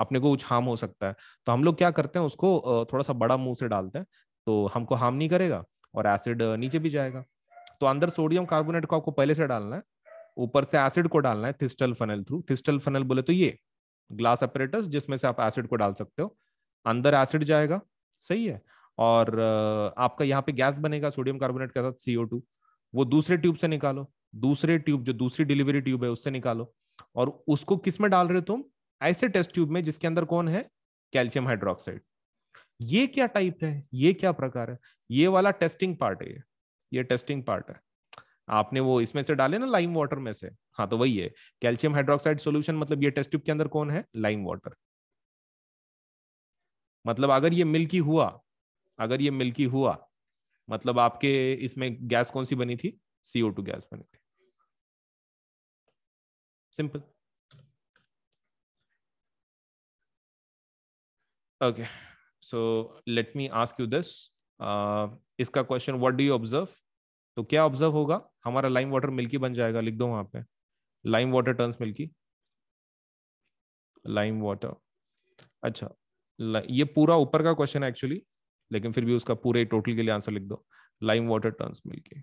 अपने को कुछ हार्म हो सकता है तो हम लोग क्या करते हैं उसको थोड़ा सा बड़ा मुंह से डालते हैं तो हमको हार्म नहीं करेगा और एसिड नीचे भी जाएगा तो अंदर सोडियम कार्बोनेट को आपको पहले से डालना है ऊपर से एसिड को डालना है thistle funnel through thistle funnel बोले तो ये ग्लास अपरेटस जिसमें से आप एसिड को डाल सकते हो अंदर एसिड जाएगा सही है और आपका यहाँ पे गैस बनेगा सोडियम कार्बोनेट के साथ सीओ वो दूसरे ट्यूब से निकालो दूसरे ट्यूब जो दूसरी डिलीवरी ट्यूब है उससे निकालो और उसको किस में डाल रहे हो तुम ऐसे टेस्ट ट्यूब में जिसके अंदर कौन है कैल्शियम हाइड्रोक्साइड ये क्या टाइप है ये क्या प्रकार है ये वाला टेस्टिंग पार्ट है ये टेस्टिंग पार्ट है आपने वो इसमें से डाले ना लाइम वाटर में से हाँ तो वही है कैल्शियम हाइड्रोक्साइड सोल्यूशन मतलब ये टेस्ट ट्यूब के अंदर कौन है लाइम वाटर मतलब अगर ये मिल्की हुआ अगर ये मिल्की हुआ मतलब आपके इसमें गैस कौन सी बनी थी सीओ टू गैस बनी थी simple okay so let me ask you this इसका question what do you observe तो क्या ऑब्जर्व होगा हमारा लाइम वाटर मिल्की बन जाएगा लिख दो वहां पे lime water turns milky lime water अच्छा ये पूरा ऊपर का क्वेश्चन है एक्चुअली लेकिन फिर भी उसका पूरे टोटल के लिए आंसर लिख दो लाइम वाटर टर्न्स मिल्की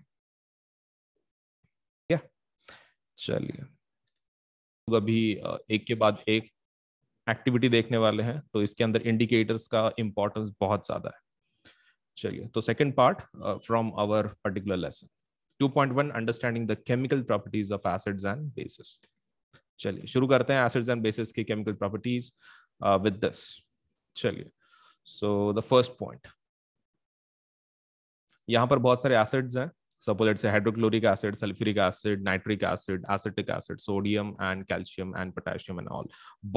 क्या चलिए अभी एक के बाद एक एक्टिविटी देखने वाले हैं तो इसके अंदर इंडिकेटर्स का इंपॉर्टेंस बहुत ज्यादा है चलिए तो second part from our particular lesson 2.1 understanding the chemical properties of acids and bases चलिए शुरू करते हैं एसिड्स एंड बेसिस की केमिकल प्रॉपर्टीज विद दिस चलिए सो द फर्स्ट पॉइंट यहां पर बहुत सारे एसिड्स हैं suppose let's hydrochloric acid sulphuric acid nitric acid acetic acid sodium and calcium and potassium and all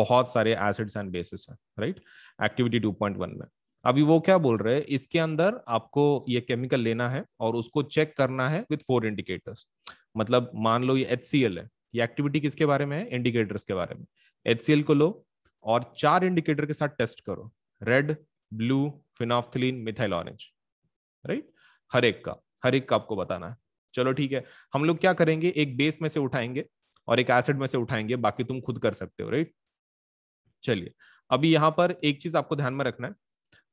बहुत सारे एसिड्स एंड बेसिस हैं राइट एक्टिविटी 2.1 में अभी वो क्या बोल रहे हैं इसके अंदर आपको ये केमिकल लेना है और उसको चेक करना है विथ फोर इंडिकेटर्स मतलब मान लो ये एच है ये एक्टिविटी किसके बारे में है इंडिकेटर्स के बारे में एच को लो और चार इंडिकेटर के साथ टेस्ट करो red blue phenolphthalein methyl orange right हर एक का हर एक का आपको बताना है चलो ठीक है हम लोग क्या करेंगे एक बेस में से उठाएंगे और एक एसिड में से उठाएंगे बाकी तुम खुद कर सकते हो राइट चलिए अभी यहां पर एक चीज आपको ध्यान में रखना है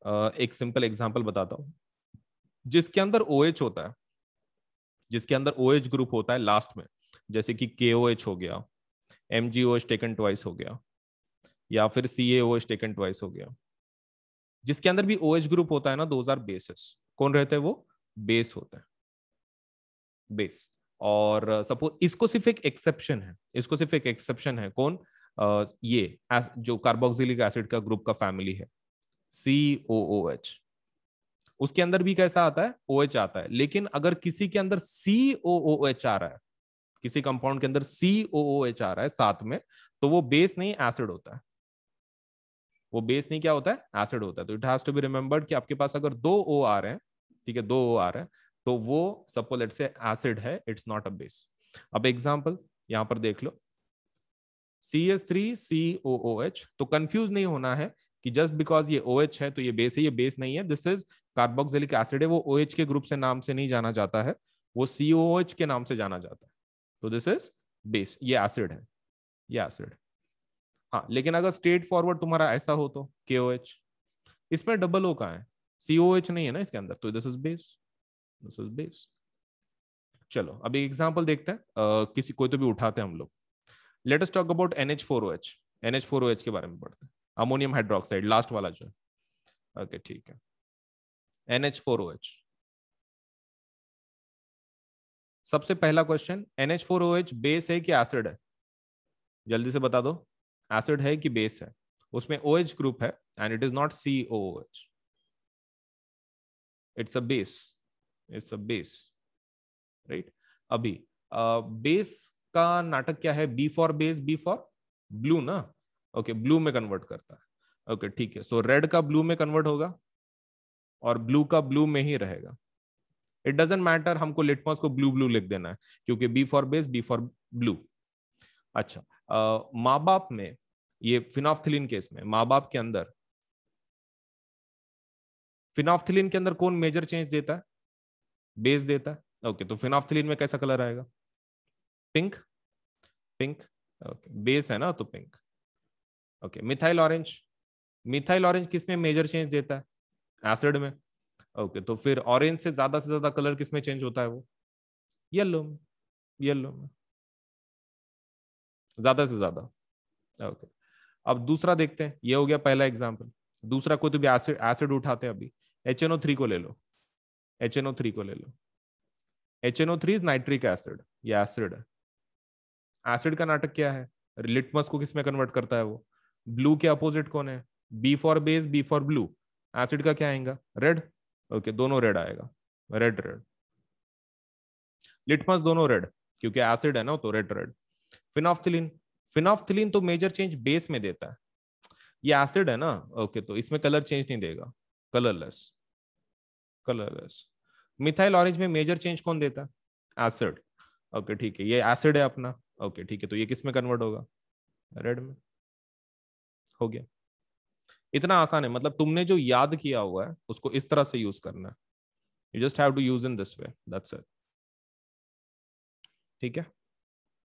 एक सिंपल एग्जाम्पल बताता हूं जिसके अंदर ओ OH होता है जिसके अंदर ओ OH ग्रुप होता है लास्ट में जैसे कि के हो गया M G O H taken twice हो गया या फिर C A O H taken twice हो गया जिसके अंदर भी ओ OH ग्रुप होता है ना दो हजार बेसिस कौन रहते हैं वो बेस होता है बेस और सपोज इसको सिर्फ एक एक्सेप्शन है इसको सिर्फ एक एक्सेप्शन है कौन आ, ये जो कार्बोक्सिलिक एसिड का ग्रुप का फैमिली है सी ओ ओ एच उसके अंदर भी कैसा आता है ओ OH आता है लेकिन अगर किसी के अंदर सी ओ ओ एच आ रहा है किसी कंपाउंड के अंदर सी ओ ओ एच आ रहा है साथ में तो वो बेस नहीं एसिड होता है वो बेस नहीं क्या होता है एसिड होता है तो it has to be remembered कि आपके पास अगर दो ओ आ रहे हैं ठीक है दो ओ आ रहे हैं तो वो सपोलेट से एसिड है इट्स नॉट अ बेस अब एग्जाम्पल यहां पर देख लो C S three C O O H तो कंफ्यूज नहीं होना है कि जस्ट बिकॉज ये ओ OH है तो ये बेस है ये बेस नहीं है दिस इज कार्बोक्सिलिक एसिड है वो ओ OH के ग्रुप से नाम से नहीं जाना जाता है वो सी OH के नाम से जाना जाता है तो दिस इज बेस ये एसिड है ये एसिड हाँ लेकिन अगर स्ट्रेट फॉरवर्ड तुम्हारा ऐसा हो तो के ओ एच इसमें डबल ओ का है सी ओ एच नहीं है ना इसके अंदर तो this is base this is base चलो अब एक एग्जाम्पल देखते हैं आ, किसी कोई तो भी उठाते हैं हम लोग latest talk about N H four O H N H four O H के बारे में पढ़ते हैं अमोनियम हाइड्रोक्साइड लास्ट वाला जो है ओके ठीक है N H four O H सबसे पहला question N H four O H base है कि एसिड है जल्दी से बता दो एसिड है कि बेस है उसमें ओ एच ग्रुप है and it is not C O H it's a base it's a base right अभी बेस uh, का नाटक क्या है B for base B for blue ना ओके ब्लू में कन्वर्ट करता है ओके ठीक है सो रेड का ब्लू में कन्वर्ट होगा और ब्लू का ब्लू में ही रहेगा इट डजेंट मैटर हमको लिटमस को ब्लू ब्लू लिख देना है क्योंकि B for base B for blue अच्छा माँ बाप में ये फिनॉफ्थिलीन केस में माँ बाप के अंदर फिनाफ्थिलीन के अंदर कौन मेजर चेंज देता है बेस देता है ओके तो फिनाफ्थिलीन में कैसा कलर आएगा पिंक पिंक ओके बेस है ना तो pink okay methyl orange methyl orange किस में मेजर चेंज देता है एसिड में ओके okay, तो फिर ऑरेंज से ज्यादा से ज्यादा कलर किस में चेंज होता है वो येलो में येलो में ज्यादा से ज्यादा ओके okay. अब दूसरा देखते हैं ये हो गया पहला एग्जाम्पल दूसरा कोई तो भी एसिड एसिड उठाते हैं अभी एच एन ओ थ्री को ले लो एच एन ओ थ्री को ले लो H N O three is nitric acid ये एसिड है एसिड का नाटक क्या है लिटमस को किस में कन्वर्ट करता है वो ब्लू के अपोजिट कौन है B for base B for blue acid का क्या आएगा रेड ओके दोनों रेड आएगा रेड रेड लिटमस दोनों रेड क्योंकि एसिड है ना तो रेड रेड फिनॉफ्थिलीन फिनॉफ्थिलीन तो मेजर चेंज बेस में देता है ये एसिड है ना ओके तो इसमें कलर चेंज नहीं देगा कलरलेस कलरलेस मिथाइल ऑरेंज में मेजर चेंज कौन देता है एसिड ओके ठीक है ये एसिड है अपना ओके ठीक है तो ये किस में कन्वर्ट होगा रेड में हो गया इतना आसान है मतलब तुमने जो याद किया हुआ है उसको इस तरह से यूज करना है you just have to use in this way that's it ठीक है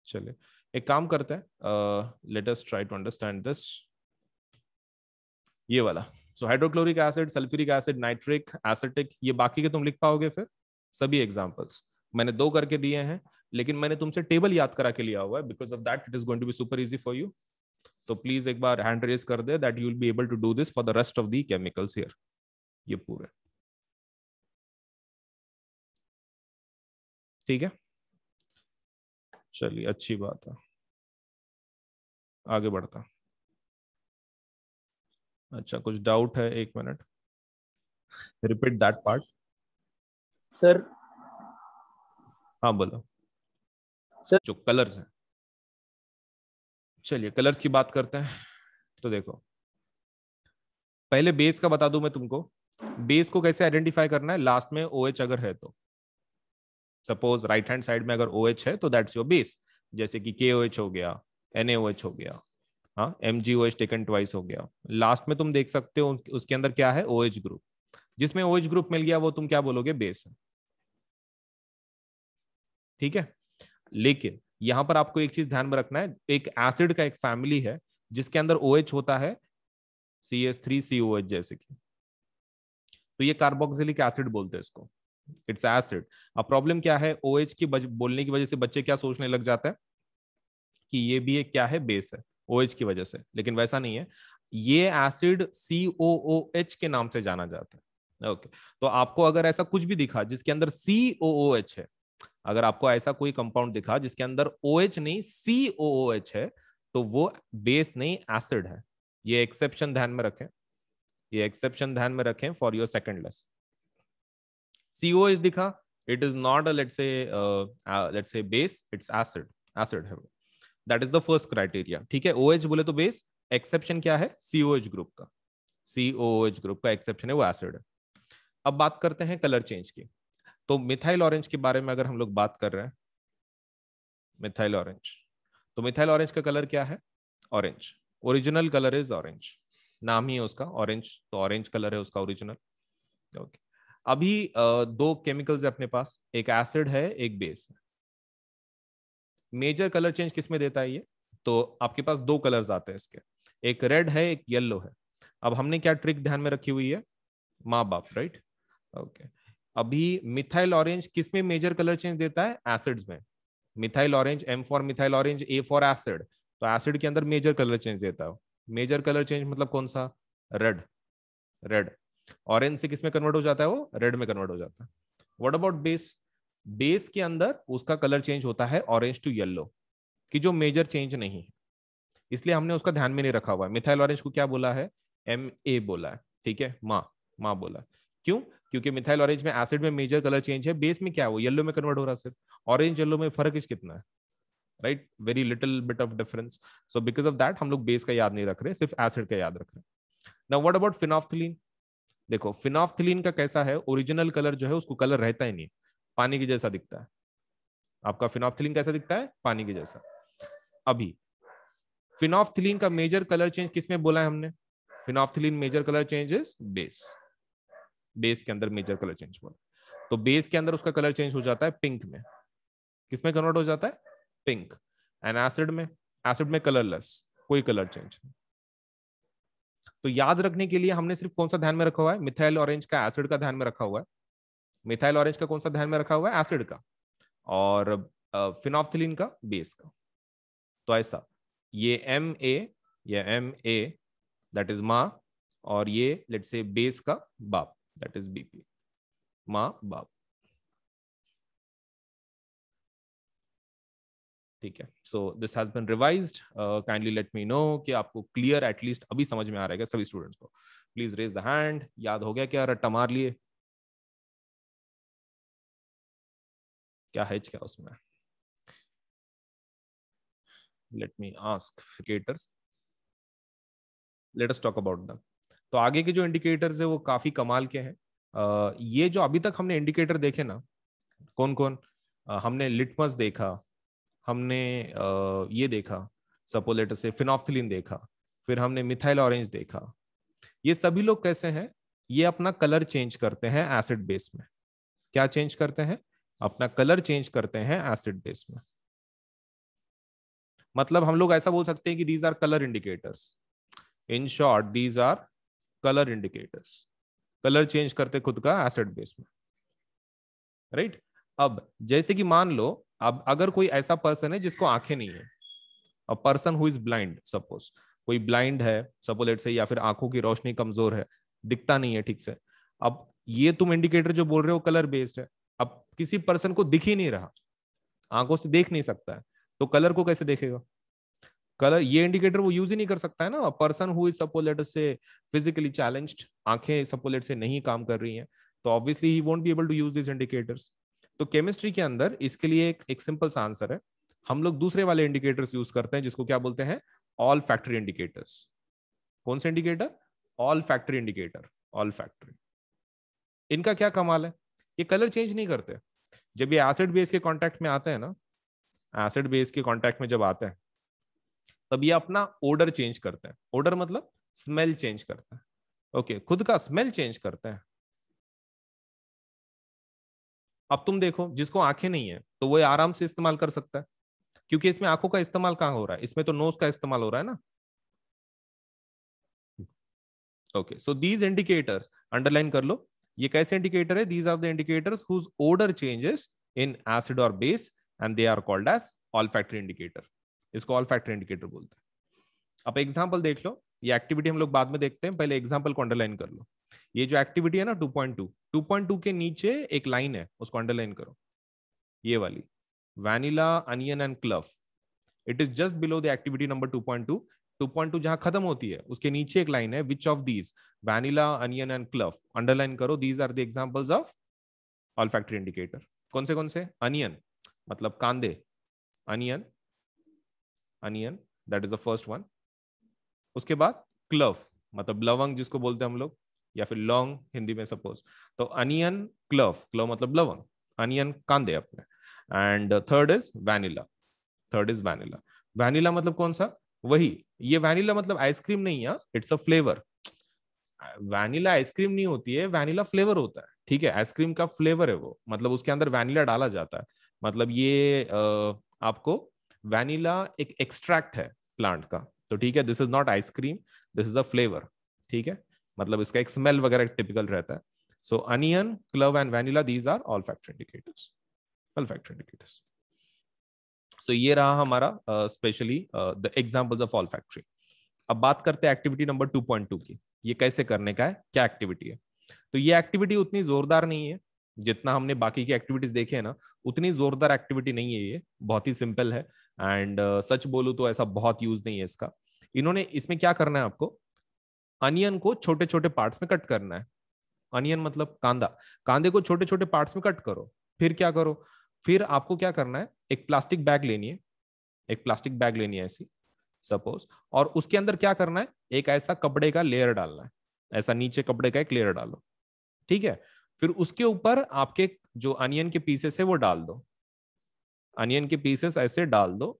चलिए एक काम करते हैं let us try to understand this ये वाला so hydrochloric acid sulphuric acid nitric acetic ये बाकी के तुम लिख पाओगे फिर सभी एग्जाम्पल्स मैंने दो करके दिए हैं लेकिन मैंने तुमसे टेबल याद करा के लिया हुआ है because of that it is going to be super easy for you तो प्लीज एक बार हैंड रेज कर दे that you will be able to do this for the rest of the chemicals here ये पूरे ठीक है चलिए अच्छी बात है आगे बढ़ता अच्छा कुछ डाउट है एक minute repeat that part sir हाँ बोलो सर जो कलर्स हैं चलिए कलर्स की बात करते हैं तो देखो पहले बेस का बता दू मैं तुमको बेस को कैसे आइडेंटिफाई करना है लास्ट में ओ OH अगर है तो सपोज राइट हैंड साइड में अगर ओ OH है तो दैट्स योर बेस जैसे कि के ओ OH हो गया एन ओ एच हो गया हाँ M G O H taken twice हो गया लास्ट में तुम देख सकते हो उसके अंदर क्या है ओ OH ग्रुप जिसमें ओ OH ग्रुप मिल गया वो तुम क्या बोलोगे बेस है ठीक है लेकिन यहां पर आपको एक चीज ध्यान में रखना है एक एसिड का एक फैमिली है जिसके अंदर ओ OH होता है C S three C O H जैसे कि तो ये कार्बोक्सिलिक एसिड बोलते हैं इसको इट्स एसिड अब प्रॉब्लम क्या है ओ OH की बज, बोलने की वजह से बच्चे क्या सोचने लग जाता है कि ये भी एक क्या है बेस है ओ OH की वजह से लेकिन वैसा नहीं है ये acid C O O H के नाम से जाना जाता है ओके okay. तो आपको अगर ऐसा कुछ भी दिखा जिसके अंदर सी ओ ओ एच है अगर आपको ऐसा कोई कंपाउंड दिखा जिसके अंदर ओ OH नहीं सी एच है तो वो बेस नहीं एसिड है ये एक्सेप्शन ध्यान में रखें ये एक्सेप्शन ध्यान में रखें for your second less CO H दिखा it is not let's say let's say base it's acid acid है that is the first criteria ठीक है ओ OH बोले तो बेस एक्सेप्शन क्या है सीओ एच ग्रुप का सीओ एच ग्रुप का एक्सेप्शन है वो एसिड है अब बात करते हैं कलर चेंज की तो मिथाइल ऑरेंज के बारे में अगर हम लोग बात कर रहे हैं मिथाइल ऑरेंज तो मिथाइल ऑरेंज का कलर क्या है orange original colour is orange नाम ही है उसका ऑरेंज तो ऑरेंज कलर है उसका ओरिजिनल ओके अभी दो केमिकल्स है अपने पास एक एसिड है एक बेस है मेजर कलर चेंज किसमें देता है ये तो आपके पास दो कलर्स आते हैं इसके एक रेड है एक येलो है अब हमने क्या ट्रिक ध्यान में रखी हुई है माँ बाप राइट ओके okay. अभी मिथाइल ऑरेंज किस में मेजर कलर चेंज देता है एसिड्स में methyl orange M for methyl orange A for acid तो एसिड के अंदर मेजर कलर चेंज देता है मेजर कलर चेंज मतलब कौन सा रेड रेड ऑरेंज से किस में कन्वर्ट हो जाता है वो रेड में कन्वर्ट हो जाता है व्हाट अबाउट बेस बेस के अंदर उसका कलर चेंज होता है ऑरेंज टू येलो कि जो मेजर चेंज नहीं है इसलिए हमने उसका ध्यान में नहीं रखा हुआ है मिथाइल ऑरेंज को क्या बोला है एम ए बोला है ठीक है माँ माँ बोला क्यों क्योंकि मिथाइल ऑरेंज में एसिड में मेजर कलर चेंज है बेस में क्या वो येलो में कन्वर्ट हो रहा है सिर्फ ऑरेंज येलो में फर्क इस कितना है right very little bit of difference so because of that हम लोग बेस का याद नहीं रख रहे सिर्फ एसिड का याद रख रहे हैं ना वट अबाउट फिनॉफ्थिलीन देखो फिनॉफ्थिलीन का कैसा है ओरिजिनल कलर जो है उसको कलर रहता ही नहीं पानी के जैसा दिखता है आपका फिनॉफ्थिलीन कैसा दिखता है पानी के जैसा अभी फिनॉफ्थिलीन का मेजर कलर चेंज किसमें बोला है हमने phenolphthalein major colour change is base base के अंदर मेजर कलर चेंज हुआ तो बेस के अंदर उसका कलर चेंज हो जाता है पिंक में किसमें कन्वर्ट हो जाता है पिंक एंड एसिड में एसिड में कलरलेस कोई कलर चेंज तो याद रखने के लिए हमने सिर्फ कौन सा ध्यान में रखा हुआ है मिथाइल ऑरेंज का एसिड का ध्यान में रखा हुआ है मिथाइल ऑरेंज का कौन सा ध्यान में रखा हुआ है एसिड का और फिनॉफ्थिलीन का बेस का तो ऐसा ये एम ए या एम ए दैट इज मा और ये लेट से बेस का बाप that is bp माँ बाप ठीक है so this has been revised kindly let me know कि आपको क्लियर एटलीस्ट अभी समझ में आ रहा है सभी स्टूडेंट्स को प्लीज रेज द हैंड याद हो गया क्या रट्टा मार लिए क्या है क्या उसमें let me ask cricketers let us talk about them तो आगे के जो इंडिकेटर्स है वो काफी कमाल के हैं ये जो अभी तक हमने इंडिकेटर देखे ना कौन कौन हमने लिटमस देखा हमने ये देखा सपोलेट से फिनॉफ्थलिन देखा फिर हमने मिथाइल ऑरेंज देखा ये सभी लोग कैसे हैं ये अपना कलर चेंज करते हैं एसिड बेस में क्या चेंज करते हैं अपना कलर चेंज करते हैं एसिड बेस में मतलब हम लोग ऐसा बोल सकते हैं कि these are colour indicators in short these are colour indicators colour change करते खुद का एसिड बेस में राइट right? अब जैसे कि मान लो अब अगर कोई ऐसा पर्सन है जिसको आंखें नहीं है a person who is blind suppose कोई ब्लाइंड है सपोज लेट से या फिर आंखों की रोशनी कमजोर है दिखता नहीं है ठीक से अब ये तुम इंडिकेटर जो बोल रहे हो कलर बेस्ड है अब किसी पर्सन को दिख ही नहीं रहा आंखों से देख नहीं सकता है तो कलर को कैसे देखेगा कलर ये इंडिकेटर वो यूज ही नहीं कर सकता है ना पर्सन हु इज सपोलेट से फिजिकली चैलेंज्ड आंखें सपोलेट से नहीं काम कर रही हैं तो obviously he won't be able to use this indicators तो केमिस्ट्री के अंदर इसके लिए एक एक सिंपल सा आंसर है हम लोग दूसरे वाले इंडिकेटर्स यूज करते हैं जिसको क्या बोलते हैं ऑल फैक्ट्री इंडिकेटर्स कौन से indicator olfactory indicator olfactory इनका क्या कमाल है ये कलर चेंज नहीं करते जब ये एसिड बेस के कॉन्टेक्ट में आते हैं ना एसिड बेस के कॉन्टेक्ट में जब आते हैं तब ये अपना ऑर्डर चेंज करते हैं ऑर्डर मतलब स्मेल चेंज करते हैं ओके okay, खुद का स्मेल चेंज करते हैं अब तुम देखो जिसको आंखें नहीं है तो वो आराम से इस्तेमाल कर सकता है क्योंकि इसमें आंखों का इस्तेमाल कहां हो रहा है इसमें तो नोज का इस्तेमाल हो रहा है ना okay so these indicators underline कर लो ये कैसे इंडिकेटर है these are the indicators whose odour changes in acid और base and they are called as olfactory indicator इसको ऑल फैक्टर इंडिकेटर बोलते हैं आप एग्जाम्पल देख लो ये एक्टिविटी हम लोग बाद में देखते हैं पहले एग्जाम्पल को अंडरलाइन कर लो ये जो एक्टिविटी है ना 2.2 2.2 के नीचे एक लाइन है उसको अंडरलाइन करो ये वाली vanilla onion and clove it is just below the activity number 2.2 2.2 जहां खत्म होती है उसके नीचे एक लाइन है which of these vanilla onion and clove underline करो these are the examples of olfactory indicator कौन से कौन से अनियन मतलब कांदे onion onion that is the first one उसके बाद क्लव मतलब लवंग जिसको बोलते हैं हम लोग या फिर लॉन्ग हिंदी में सपोज तो अनियन क्लव क्लव मतलब लवंग अनियन कांदे अपने and third is vanilla third is vanilla vanilla मतलब कौन सा वही ये वैनिला मतलब आइसक्रीम नहीं है it's a flavour vanilla ice cream नहीं होती है वैनिला फ्लेवर होता है ठीक है आइसक्रीम का फ्लेवर है वो मतलब उसके अंदर वैनिला डाला जाता है मतलब ये आ, आपको वैनिला एक एक्सट्रैक्ट है प्लांट का तो ठीक है this is not ice cream this is a flavour ठीक है मतलब इसका एक स्मेल वगैरह टिपिकल रहता है so onion clove and vanilla these are olfactory indicators olfactory indicators so ये रहा हमारा specially the examples of olfactory अब बात करते हैं एक्टिविटी नंबर 2.2 की ये कैसे करने का है क्या एक्टिविटी है तो ये एक्टिविटी उतनी जोरदार नहीं है जितना हमने बाकी की एक्टिविटीज देखे है ना उतनी जोरदार एक्टिविटी नहीं है ये बहुत ही सिंपल है एंड uh, सच बोलो तो ऐसा बहुत यूज नहीं है इसका इन्होंने इसमें क्या करना है आपको अनियन को छोटे छोटे पार्ट्स में कट करना है अनियन मतलब कांदा कांदे को छोटे छोटे पार्ट्स में कट करो फिर क्या करो फिर आपको क्या करना है एक प्लास्टिक बैग लेनी है एक प्लास्टिक बैग लेनी है ऐसी सपोज और उसके अंदर क्या करना है एक ऐसा कपड़े का लेयर डालना है ऐसा नीचे कपड़े का एक लेयर डालो ठीक है फिर उसके ऊपर आपके जो अनियन के पीसेस है वो डाल दो अनियन के पीसेस ऐसे डाल दो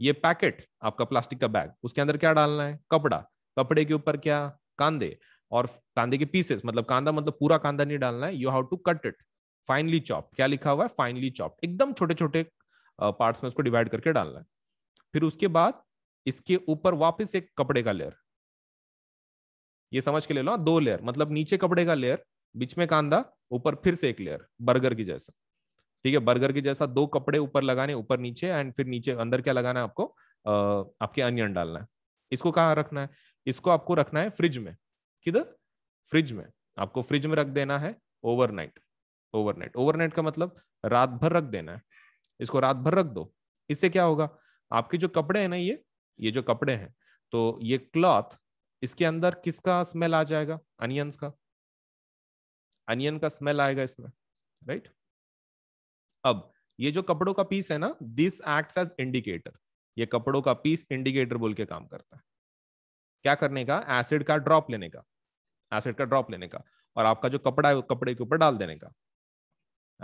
ये पैकेट आपका प्लास्टिक का बैग उसके अंदर क्या डालना है कपड़ा कपड़े के ऊपर क्या कांदे और कांदे के पीसेस मतलब कांदा मतलब पूरा कांदा नहीं डालना है you have to cut it finally chop क्या लिखा हुआ है फाइनली चॉप एकदम छोटे छोटे पार्ट्स में उसको डिवाइड करके डालना है फिर उसके बाद इसके ऊपर वापस एक कपड़े का लेयर ये समझ के ले लो हाँ, दो लेयर मतलब नीचे कपड़े का लेयर बीच में कांदा ऊपर फिर से एक लेयर बर्गर की जैसा ठीक है बर्गर के जैसा दो कपड़े ऊपर लगाने ऊपर नीचे एंड फिर नीचे अंदर क्या लगाना है आपको आपके अनियन डालना है इसको कहाँ रखना है इसको आपको रखना है फ्रिज में किधर फ्रिज में आपको फ्रिज में रख देना है ओवरनाइट ओवरनाइट ओवरनाइट का मतलब रात भर रख देना है इसको रात भर रख दो इससे क्या होगा आपके जो कपड़े हैं ना ये ये जो कपड़े हैं तो ये क्लॉथ इसके अंदर किसका स्मेल आ जाएगा अनियंस का अनियन का स्मेल आएगा इसमें राइट right? अब ये जो कपड़ों का पीस है ना दिस एक्ट एज इंडिकेटर ये कपड़ों का पीस इंडिकेटर बोल के काम करता है क्या करने का एसिड का ड्रॉप लेने का एसिड का ड्रॉप लेने का और आपका जो कपड़ा है कपड़े के ऊपर डाल देने का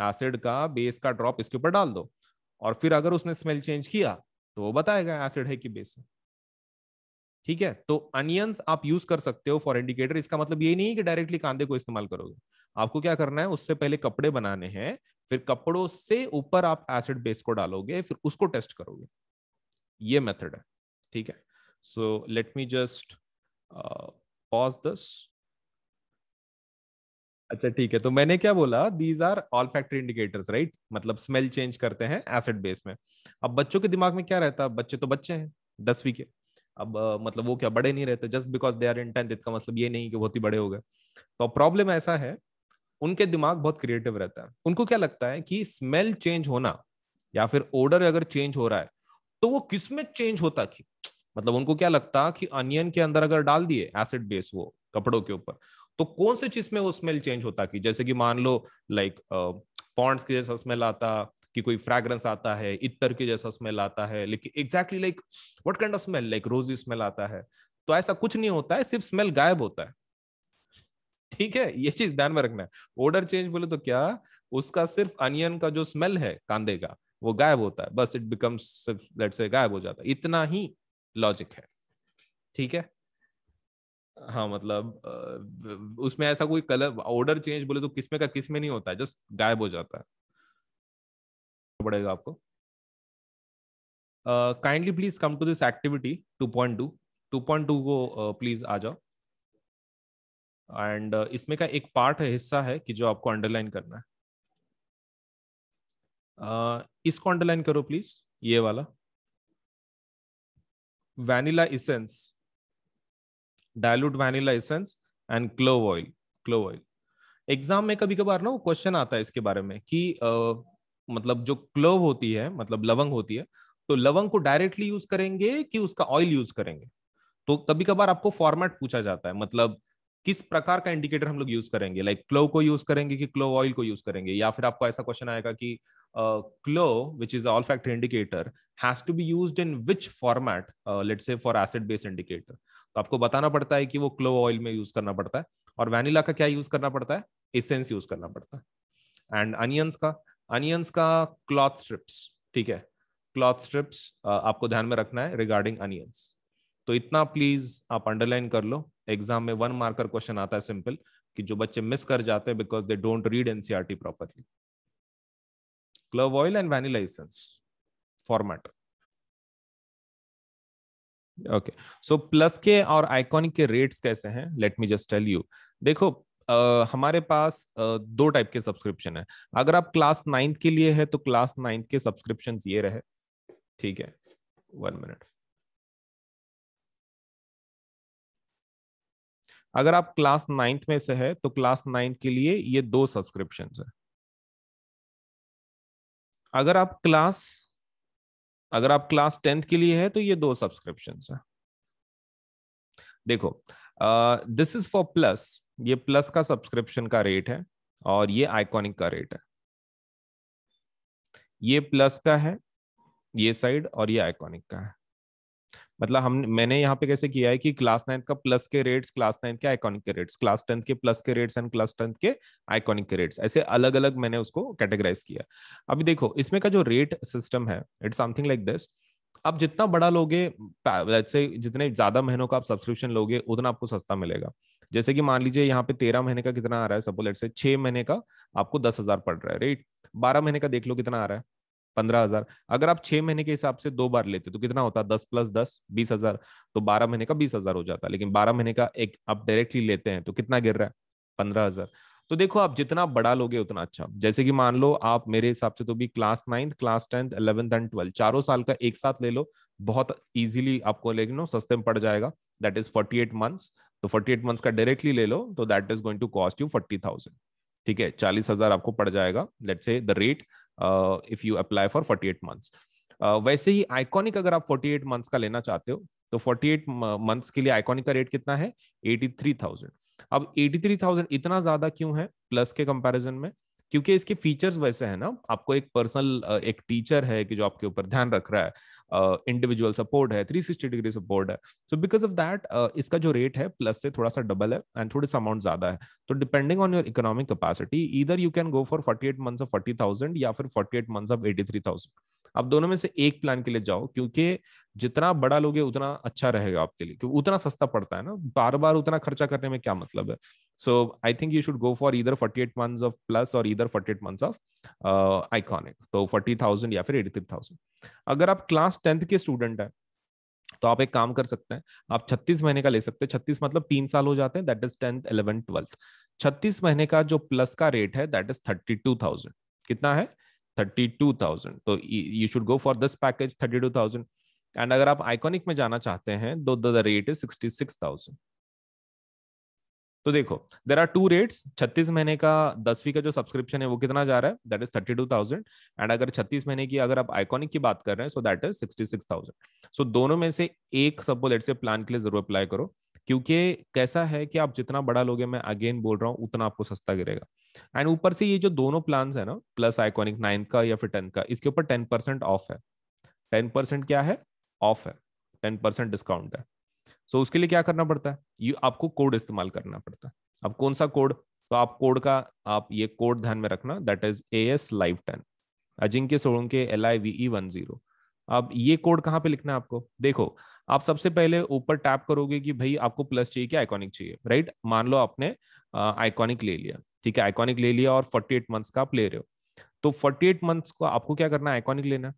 एसिड का बेस का ड्रॉप इसके ऊपर डाल दो और फिर अगर उसने स्मेल चेंज किया तो वो बताएगा एसिड है कि बेस है ठीक है तो अनियंस आप यूज कर सकते हो फॉर इंडिकेटर इसका मतलब ये नहीं कि डायरेक्टली कांदे को इस्तेमाल करोगे आपको क्या करना है उससे पहले कपड़े बनाने हैं फिर कपड़ों से ऊपर आप एसिड बेस को डालोगे फिर उसको टेस्ट करोगे ये मेथड है ठीक है so let me just pause this अच्छा ठीक है तो मैंने क्या बोला these are olfactory indicators right मतलब स्मेल चेंज करते हैं एसिड बेस में अब बच्चों के दिमाग में क्या रहता है बच्चे तो बच्चे हैं दसवीं के अब uh, मतलब वो क्या बड़े नहीं रहते just because they are in tenth इतना मतलब ये नहीं कि बहुत ही बड़े हो गए तो प्रॉब्लम ऐसा है उनके दिमाग बहुत क्रिएटिव रहता है उनको क्या लगता है कि स्मेल चेंज होना या फिर ओडर अगर चेंज हो रहा है तो वो किसमें चेंज होता कि मतलब उनको क्या लगता कि अनियन के अंदर अगर डाल दिए एसिड बेस वो कपड़ों के ऊपर तो कौन से चीज में वो स्मेल चेंज होता कि जैसे कि मान लो लाइक पॉन्ड्स के जैसा स्मेल आता कि कोई फ्रेग्रेंस आता है इतर के जैसा स्मेल आता है लेकिन exactly like what kind of smell like rosy smell आता है तो ऐसा कुछ नहीं होता है सिर्फ स्मेल गायब होता है ठीक है ये चीज ध्यान में रखना है ऑर्डर चेंज बोले तो क्या उसका सिर्फ अनियन का जो स्मेल है कांदे का वो गायब होता है बस इट बिकम्स लेट से गायब हो जाता है इतना ही लॉजिक है ठीक है हाँ मतलब उसमें ऐसा कोई कलर ऑर्डर चेंज बोले तो किसमें का किसमें नहीं होता है जस्ट गायब हो जाता है पड़ेगा आपको kindly please come to this activity two two two point point two को प्लीज uh, आ जाओ एंड uh, इसमें का एक पार्ट है हिस्सा है कि जो आपको अंडरलाइन करना है uh, इसको अंडरलाइन करो प्लीज ये वाला vanilla essence dilute vanilla essence and clove oil clove oil exam में कभी कभार ना वो क्वेश्चन आता है इसके बारे में कि uh, मतलब जो क्लोव होती है मतलब लवंग होती है तो लवंग को डायरेक्टली यूज करेंगे कि उसका ऑयल यूज करेंगे तो कभी कभार आपको फॉर्मेट पूछा जाता है मतलब किस प्रकार का इंडिकेटर हम लोग यूज करेंगे लाइक like, क्लो को यूज करेंगे कि क्लो ऑयल को यूज करेंगे या फिर आपको ऐसा क्वेश्चन आएगा कि clove which is olfactory indicator has to be use in which format let's say for acid based indicator तो आपको बताना पड़ता है कि वो क्लो ऑयल में यूज करना पड़ता है और वैनिला का क्या यूज करना पड़ता है एसेंस यूज करना पड़ता है एंड अनियंस का अनियंस का क्लॉथ स्ट्रिप्स ठीक है क्लॉथ स्ट्रिप्स आपको ध्यान में रखना है रिगार्डिंग अनियंस तो इतना प्लीज आप अंडरलाइन कर लो एग्जाम में वन मार्कर क्वेश्चन आता है सिंपल कि जो बच्चे मिस कर जाते हैं because they don't read NCERT properly clove oil and vanilla essence format okay so plus के और आइकॉनिक के रेट्स कैसे हैं let me just tell you देखो Uh, हमारे पास uh, दो टाइप के सब्सक्रिप्शन है अगर आप क्लास नाइन्थ के लिए है तो क्लास नाइन्थ के सब्सक्रिप्शन ये रहे ठीक है वन मिनट अगर आप क्लास नाइन्थ में से है तो क्लास नाइन्थ के लिए ये दो सब्सक्रिप्शन है अगर आप क्लास अगर आप क्लास टेंथ के लिए है तो ये दो सब्सक्रिप्शन है देखो दिस इज फॉर प्लस ये प्लस का सब्सक्रिप्शन का रेट है और ये आइकॉनिक का रेट है ये प्लस का है ये साइड और ये आइकॉनिक का है मतलब हम मैंने यहाँ पे कैसे किया है कि क्लास नाइन्थ का प्लस के रेट्स क्लास नाइन्थ के आइकॉनिक के रेट्स क्लास टेंथ के प्लस के रेट्स एंड क्लास टेंथ के आइकॉनिक के रेट्स ऐसे अलग अलग मैंने उसको कैटेगराइज किया अभी देखो इसमें का जो रेट सिस्टम है इट्स समथिंग लाइक दिस अब जितना बड़ा लोगे जैसे जितने ज्यादा महीनों का आप सब्सक्रिप्शन लोगे उतना आपको सस्ता मिलेगा जैसे कि मान लीजिए यहाँ पे तेरह महीने का कितना आ रहा है सपोज लेट से छह महीने का आपको दस हजार पड़ रहा है राइट बारह महीने का देख लो कितना आ रहा है पंद्रह हजार अगर आप छह महीने के हिसाब से दो बार लेते तो कितना होता दस प्लस दस बीस हजार तो बारह महीने का बीस हजार हो जाता लेकिन बारह महीने का एक आप डायरेक्टली लेते हैं तो कितना गिर रहा है पंद्रह हजार तो देखो आप जितना बड़ा लोगे उतना अच्छा जैसे कि मान लो आप मेरे हिसाब से तो भी class ninth class tenth eleventh and twelfth चारों साल का एक साथ ले लो बहुत इजीली आपको लेकिन नो सस्ते में पड़ जाएगा that is forty eight months तो फोर्टी एट मंथ्स का डायरेक्टली ले लो तो that is going to cost you forty thousand ठीक है चालीस हजार आपको पड़ जाएगा let's say the rate if you apply for eight months वैसे ही आइकॉनिक अगर आप एट मंथ्स का लेना चाहते हो तो फोर्टी एट मंथ्स के लिए आइकॉनिक का रेट कितना है एटी थ्री थाउजेंड अब एटी थ्री थाउजेंड इतना ज्यादा क्यों है प्लस के कंपेरिजन में क्योंकि इसके फीचर्स वैसे है ना आपको एक पर्सनल uh, एक टीचर है कि जो आपके ऊपर ध्यान रख रहा है इंडिविजुअल uh, सपोर्ट है थ्री सिक्सटी डिग्री सपोर्ट है सो बिकॉज ऑफ दैट इसका जो रेट है प्लस से थोड़ा सा डबल है एंड थोड़ा सा अमाउंट ज्यादा है तो depending on your economic capacity इधर you can go for forty eight month of thousand या फिर forty eight month of thousand आप दोनों में से एक प्लान के लिए जाओ क्योंकि जितना बड़ा लोगे उतना अच्छा रहेगा आपके लिए क्योंकि उतना सस्ता पड़ता है ना बार बार उतना खर्चा करने में क्या मतलब है so I think you should go for इधर एट मंथ ऑफ प्लस और इधर एट मंथ ऑफ आइकॉनिक तो फोर्टी थाउजेंड या फिर एटी थ्री थाउजेंड अगर आप क्लास टेंथ के स्टूडेंट हैं तो आप एक काम कर सकते हैं आप छत्तीस महीने का ले सकते हैं छत्तीस मतलब तीन साल हो जाते हैं that is tenth eleven twelfth छत्तीस महीने का जो प्लस का रेट है that is thirty two thousand कितना है 32000 तो you should go for this package 32000 and अगर आप आइकॉनिक में जाना चाहते हैं तो द रेट इज 66000 तो देखो देर आर टू रेट्स 36 महीने का दसवीं का जो सब्सक्रिप्शन है वो कितना जा रहा है दैट इज 32,000 एंड अगर 36 महीने की अगर आप आइकॉनिक की बात कर रहे हैं so that is sixty so दोनों में से एक सबको लेट से प्लान के लिए जरूर अप्लाई करो क्योंकि कैसा है कि आप जितना बड़ा लोगे मैं अगेन बोल रहा हूँ उतना आपको सस्ता गिरेगा एंड ऊपर से ये जो दोनों प्लान है ना प्लस आइकॉनिक नाइन का या फिर टेन का इसके ऊपर टेन परसेंट ऑफ है टेन परसेंट क्या है ऑफ है टेन परसेंट डिस्काउंट है सो so, उसके लिए क्या करना पड़ता है ये आपको कोड इस्तेमाल करना पड़ता है अब कौन सा कोड तो आप कोड का आप ये कोड ध्यान में रखना that is A S live ten Ajinkya Solanke L I V E one zero अब ये कोड कहाँ पे लिखना है आपको देखो आप सबसे पहले ऊपर टैप करोगे कि भाई आपको प्लस चाहिए कि आइकॉनिक चाहिए राइट मान लो आपने आइकॉनिक ले लिया ठीक है आइकॉनिक ले लिया और 48 मंथ्स का आप ले रहे हो तो 48 मंथ्स को आपको क्या करना है आइकॉनिक लेना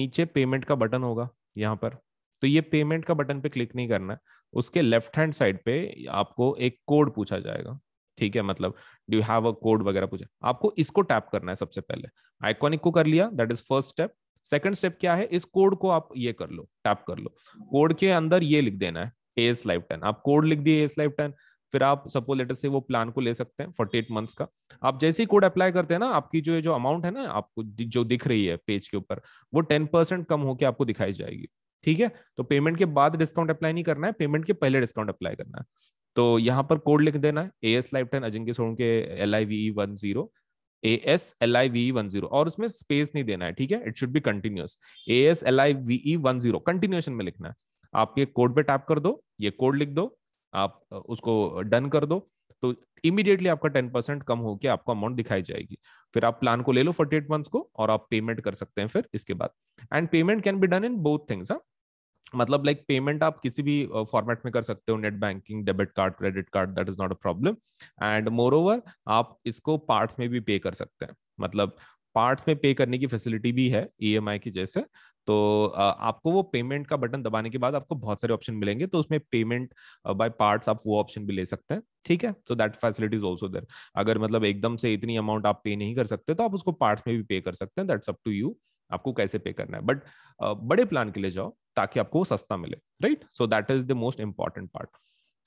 नीचे पेमेंट का बटन होगा यहाँ पर तो ये पेमेंट का बटन पे क्लिक नहीं करना है उसके लेफ्ट हैंड साइड पे आपको एक कोड पूछा जाएगा ठीक है मतलब डू हैव अ कोड वगैरह पूछा आपको इसको टैप करना है सबसे पहले आइकॉनिक को कर लिया that is first step second step क्या है इस कोड को आप ये कर लो टैप कर लो कोड के अंदर ये लिख देना है एस लाइफ टेन आप कोड लिख दिए एस लाइफ टेन फिर आप सपोज लेटर से वो प्लान को ले सकते हैं फोर्टी एट मंथ्स का आप जैसे ही कोड अप्लाई करते हैं ना आपकी जो जो अमाउंट है ना आपको जो दिख रही है पेज के ऊपर वो टेन परसेंट कम होकर आपको दिखाई जाएगी ठीक है तो पेमेंट के बाद डिस्काउंट अप्लाई नहीं करना है पेमेंट के पहले डिस्काउंट अप्लाई करना है तो यहाँ पर कोड लिख देना है A S life ten Ajinkya सोन के L I V one zero A S L I V one zero और उसमें स्पेस नहीं देना है ठीक है it should be continuous A S L I V one zero continuation में लिखना है आप ये कोड पे टैप कर दो ये कोड लिख दो आप उसको डन कर दो तो इमीडिएटली आपका टेन परसेंट कम होकर आपको अमाउंट दिखाई जाएगी फिर आप प्लान को ले लो फोर्टी एट मंथ्स को और आप पेमेंट कर सकते हैं फिर इसके बाद and payment can be done in both things मतलब लाइक पेमेंट आप किसी भी फॉर्मेट में कर सकते हो net banking debit card credit card that is not a problem and moreover आप इसको पार्ट्स में भी पे कर सकते हैं मतलब पार्ट्स में पे करने की फैसिलिटी भी है ई e की जैसे तो आपको वो पेमेंट का बटन दबाने के बाद आपको बहुत सारे ऑप्शन मिलेंगे तो उसमें पेमेंट बाय पार्ट्स आप वो ऑप्शन भी ले सकते हैं ठीक है so that facility is also there अगर मतलब एकदम से इतनी अमाउंट आप पे नहीं कर सकते तो आप उसको पार्ट्स में भी पे कर सकते हैं दैट्स अप टू यू आपको कैसे पे करना है बट बड़े प्लान के लिए जाओ ताकि आपको सस्ता मिले right so that is the most important part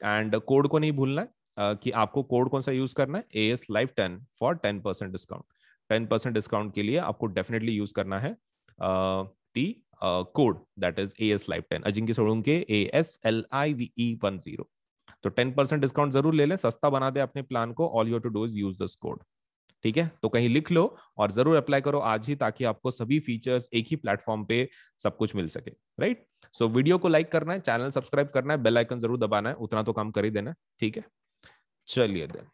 and code को नहीं भूलना है कि आपको कोड कौन सा यूज करना है A S live ten for ten percent discount ten percent discount के लिए आपको डेफिनेटली यूज करना है the code that is A S live ten Ajinkya सोडूंग के A S L I V E one zero तो टेन परसेंट डिस्काउंट जरूर ले लें सस्ता बना दे अपने प्लान को all you to do is use this code ठीक है तो कहीं लिख लो और जरूर अप्लाई करो आज ही ताकि आपको सभी फीचर्स एक ही प्लेटफॉर्म पे सब कुछ मिल सके राइट सो so, वीडियो को लाइक करना है चैनल सब्सक्राइब करना है बेल आइकन जरूर दबाना है उतना तो काम कर ही देना ठीक है चलिए देन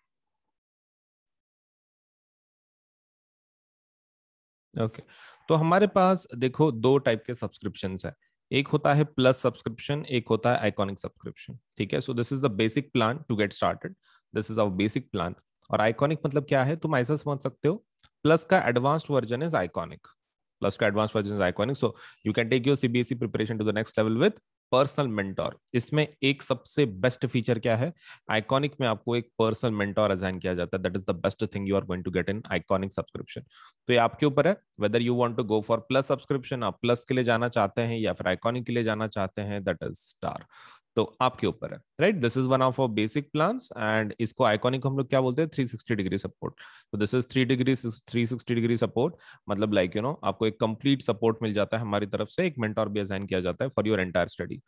ओके तो हमारे पास देखो दो टाइप के सब्सक्रिप्शन है एक होता है प्लस सब्सक्रिप्शन एक होता है आइकॉनिक सब्सक्रिप्शन ठीक है so this is the basic plan to get started this is our basic plan और आइकॉनिक मतलब क्या है तुम ऐसा समझ सकते हो प्लस का advanced version is iconic plus का advance version is iconic so you can take your CBSE preparation to the next level with personal mentor इसमें एक सबसे बेस्ट फीचर क्या है आइकॉनिक में आपको एक पर्सनल मेंटोर असाइन किया जाता है that is the best thing you are going to get in iconic subscription तो ये आपके ऊपर है whether you want to go for plus subscription आप प्लस के लिए जाना चाहते हैं या फिर आइकॉनिक के लिए जाना चाहते हैं दैट इज स्टार तो आपके ऊपर है right this is one of our basic plan and इसको आइकॉनिक हम लोग क्या बोलते हैं थ्री सिक्सटी डिग्री सपोर्ट तो this is three degree three sixty degree support मतलब लाइक यू नो आपको एक कंप्लीट सपोर्ट मिल जाता है हमारी तरफ से एक मेंटोर भी असाइन किया जाता है for your entire study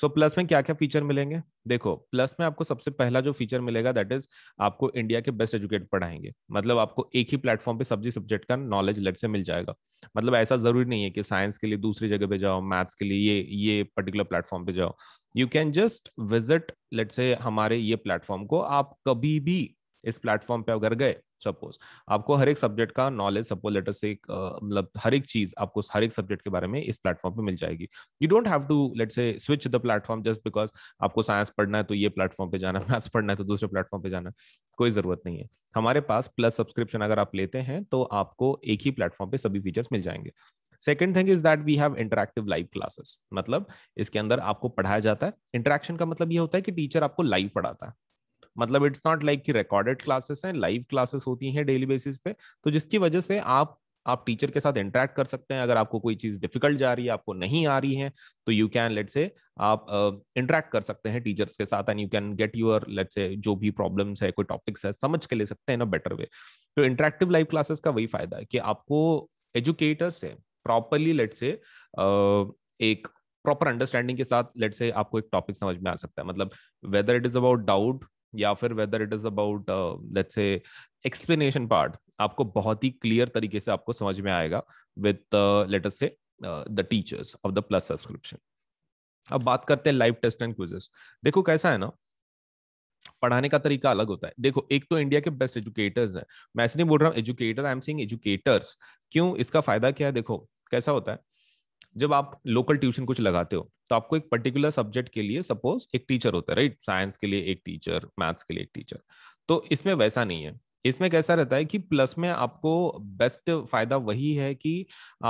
so plus में क्या क्या फीचर मिलेंगे देखो प्लस में आपको सबसे पहला जो फीचर मिलेगा दैट इज आपको इंडिया के बेस्ट एजुकेट पढ़ाएंगे मतलब आपको एक ही प्लेटफॉर्म पे सब्जी सब्जेक्ट का नॉलेज लेट से मिल जाएगा मतलब ऐसा जरूरी नहीं है कि साइंस के लिए दूसरी जगह पे जाओ मैथ्स के लिए ये ये पर्टिकुलर प्लेटफॉर्म पे जाओ you can just visit let's say हमारे ये प्लेटफॉर्म को आप कभी भी इस प्लेटफॉर्म पे अगर गए सपोज आपको हर एक सब्जेक्ट का नॉलेज सपोज लेटर से मतलब हर एक चीज आपको हर एक सब्जेक्ट के बारे में इस प्लेटफॉर्म पे मिल जाएगी you don't have to let's say switch the platform just because आपको साइंस पढ़ना है तो ये प्लेटफॉर्म पे जाना मैथ्स पढ़ना है तो दूसरे प्लेटफॉर्म पे जाना कोई जरूरत नहीं है हमारे पास प्लस सब्सक्रिप्शन अगर आप लेते हैं तो आपको एक ही प्लेटफॉर्म पे सभी फीचर्स मिल जाएंगे second thing is that we have interactive live classes मतलब इसके अंदर आपको पढ़ाया जाता है इंटरेक्शन का मतलब ये होता है कि टीचर आपको लाइव पढ़ाता है मतलब इट्स नॉट लाइक कि रिकॉर्डेड क्लासेस हैं लाइव क्लासेस होती हैं डेली बेसिस पे तो जिसकी वजह से आप आप टीचर के साथ इंटरेक्ट कर सकते हैं अगर आपको कोई चीज डिफिकल्ट जा रही है आपको नहीं आ रही है तो यू कैन लेट से आप इंटरेक्ट uh, कर सकते हैं टीचर्स के साथ and you can get your let's say जो भी प्रॉब्लम्स है कोई टॉपिक्स है समझ के ले सकते हैं ना बेटर वे तो इंटरेक्टिव लाइव क्लासेस का वही फायदा है कि आपको एजुकेटर से प्रॉपरली लेट से एक प्रॉपर अंडरस्टैंडिंग के साथ लेट से आपको एक टॉपिक समझ में आ सकता है मतलब whether it is about doubt या फिर whether it is about let's say explanation part आपको बहुत ही क्लियर तरीके से आपको समझ में आएगा with let's say the teachers of the plus subscription अब बात करते हैं लाइव टेस्ट एंड क्विजेस देखो कैसा है ना पढ़ाने का तरीका अलग होता है देखो एक तो इंडिया के बेस्ट एजुकेटर्स हैं मैं ऐसे नहीं बोल रहा हूँ educator I am saying educators क्यों इसका फायदा क्या है देखो कैसा होता है जब आप लोकल ट्यूशन कुछ लगाते हो तो आपको एक पर्टिकुलर सब्जेक्ट के लिए सपोज एक टीचर होता है राइट साइंस के लिए एक टीचर मैथ्स के लिए एक टीचर तो इसमें वैसा नहीं है इसमें कैसा रहता है कि प्लस में आपको बेस्ट फायदा वही है कि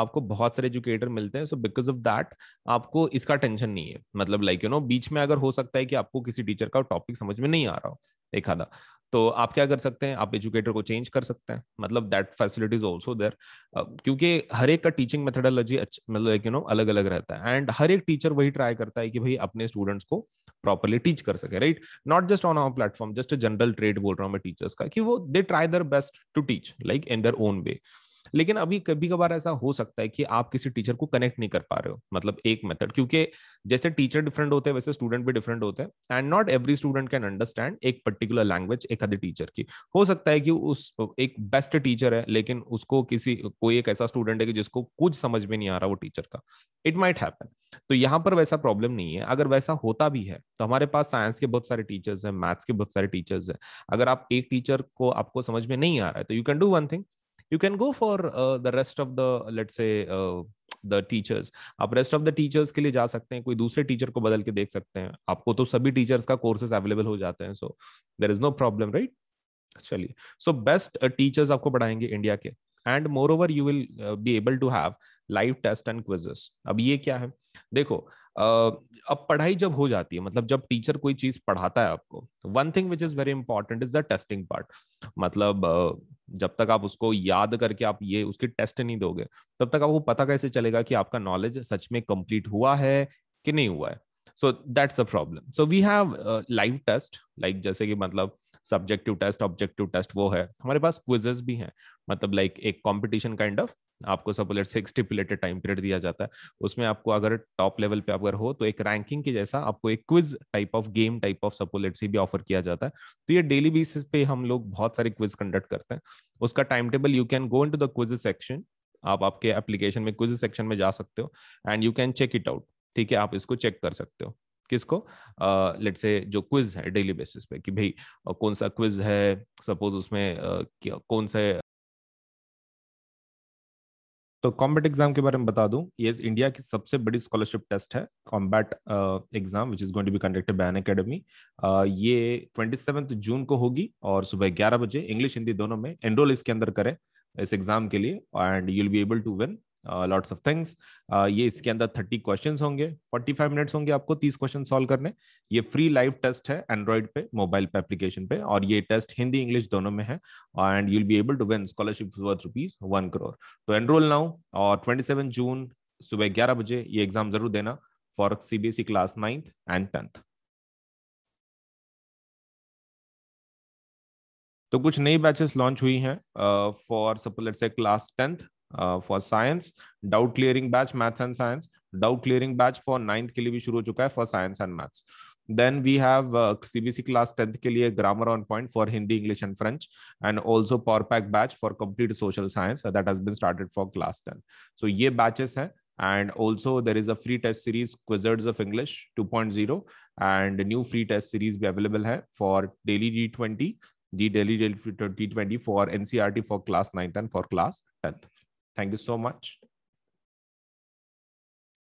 आपको बहुत सारे एजुकेटर मिलते हैं सो बिकॉज ऑफ दैट आपको इसका टेंशन नहीं है मतलब लाइक यू नो बीच में अगर हो सकता है कि आपको किसी टीचर का टॉपिक समझ में नहीं आ रहा हो एक आधा तो आप क्या कर सकते हैं आप एजुकेटर को चेंज कर सकते हैं मतलब that facility is also there क्योंकि हर एक का टीचिंग मेथडोलॉजी मतलब यू नो अलग अलग रहता है एंड हर एक टीचर वही ट्राई करता है कि भाई अपने स्टूडेंट्स को प्रॉपरली टीच कर सके right not just on our platform just general trade बोल रहा हूँ मैं टीचर्स का कि वो दे try their best to teach like in their own way लेकिन अभी कभी कभार ऐसा हो सकता है कि आप किसी टीचर को कनेक्ट नहीं कर पा रहे हो मतलब एक मेथड क्योंकि जैसे टीचर डिफरेंट होते हैं वैसे स्टूडेंट भी डिफरेंट होते हैं and not every student can understand एक पर्टिकुलर लैंग्वेज एक अदर टीचर की हो सकता है कि उस एक बेस्ट टीचर है लेकिन उसको किसी कोई एक ऐसा स्टूडेंट है कि जिसको कुछ समझ में नहीं आ रहा वो टीचर का इट माइट हैपन तो यहाँ पर वैसा प्रॉब्लम नहीं है अगर वैसा होता भी है तो हमारे पास साइंस के बहुत सारे टीचर्स हैं मैथ्स के बहुत सारे टीचर्स हैं अगर आप एक टीचर को आपको समझ में नहीं आ रहा है तो you can do one thing you can go for the rest of the let's say the teachers आप रेस्ट ऑफ द टीचर्स के लिए जा सकते हैं कोई दूसरे टीचर को बदल के देख सकते हैं आपको तो सभी टीचर्स का कोर्सेज अवेलेबल हो जाते हैं so there is no problem right चलिए सो बेस्ट टीचर्स आपको पढ़ाएंगे इंडिया के and moreover you will be able to have live test and quizzes अब ये क्या है देखो अब पढ़ाई जब हो जाती है मतलब जब टीचर कोई चीज पढ़ाता है आपको one thing which is very important is the testing part मतलब जब तक आप उसको याद करके आप ये उसकी टेस्ट नहीं दोगे तब तक आपको पता कैसे चलेगा कि आपका नॉलेज सच में कंप्लीट हुआ है कि नहीं हुआ है so that's a problem so we have live test like जैसे कि मतलब सब्जेक्टिव टेस्ट ऑब्जेक्टिव टेस्ट वो है हमारे पास क्विजेस भी हैं मतलब लाइक like, एक कॉम्पिटिशन काइंड ऑफ आपको सपोलेट से एक स्टिपुलेटेड टाइम पीरियड दिया जाता है उसमें आपको अगर टॉप लेवल पे अगर हो तो एक रैंकिंग के जैसा आपको एक quiz type of game type of सपोलेट से भी ऑफर किया जाता है तो ये डेली बेसिस पे हम लोग बहुत सारे क्विज कंडक्ट करते हैं उसका time table you can go into the quiz section आप आपके एप्लीकेशन में क्विज सेक्शन में जा सकते हो and you can check it out ठीक है आप इसको चेक कर सकते हो किसको लेट uh, से जो क्विज है डेली बेसिस पे कि भाई uh, कौन सा क्विज है सपोज उसमें uh, कौन से तो कॉम्बैट एग्जाम के बारे में बता दूं ये इंडिया की सबसे बड़ी स्कॉलरशिप टेस्ट है combat exam which is going to be conducted बैन अकेडमी ये ट्वेंटी जून को होगी और सुबह ग्यारह बजे इंग्लिश हिंदी दोनों में एनरोल इसके अंदर करें इस एग्जाम के लिए and you'll be able to win lots of things ये इसके अंदर थर्टी क्वेश्चन होंगे फोर्टी फाइव मिनट्स होंगे आपको तीस क्वेश्चन सॉल्व करने ये फ्री लाइव टेस्ट है एंड्रॉइड पे मोबाइल पे एप्लीकेशन पे और ये टेस्ट हिंदी इंग्लिश दोनों में है and you'll be able to win scholarship worth rupees one crore तो एनरोल नाउ और ट्वेंटी सेवन जून सुबह ग्यारह बजे ये एग्जाम जरूर देना for CBSE class ninth and tenth तो कुछ नई बैचेस लॉन्च हुई हैं for suppose let's say class tenth Uh, for science doubt clearing batch maths and science doubt clearing batch for ninth के लिए भी शुरू हो for science and maths then we have uh, cbc class 10th के grammar on point for hindi english and french and also power pack batch for complete social science uh, that has been started for class 10 so ye batches hain and also there is a free test series quizzards of english 2.0 and new free test series be available hai for daily g20 the daily g20 for ncrt for class 9th and for class ten. Thank you so much.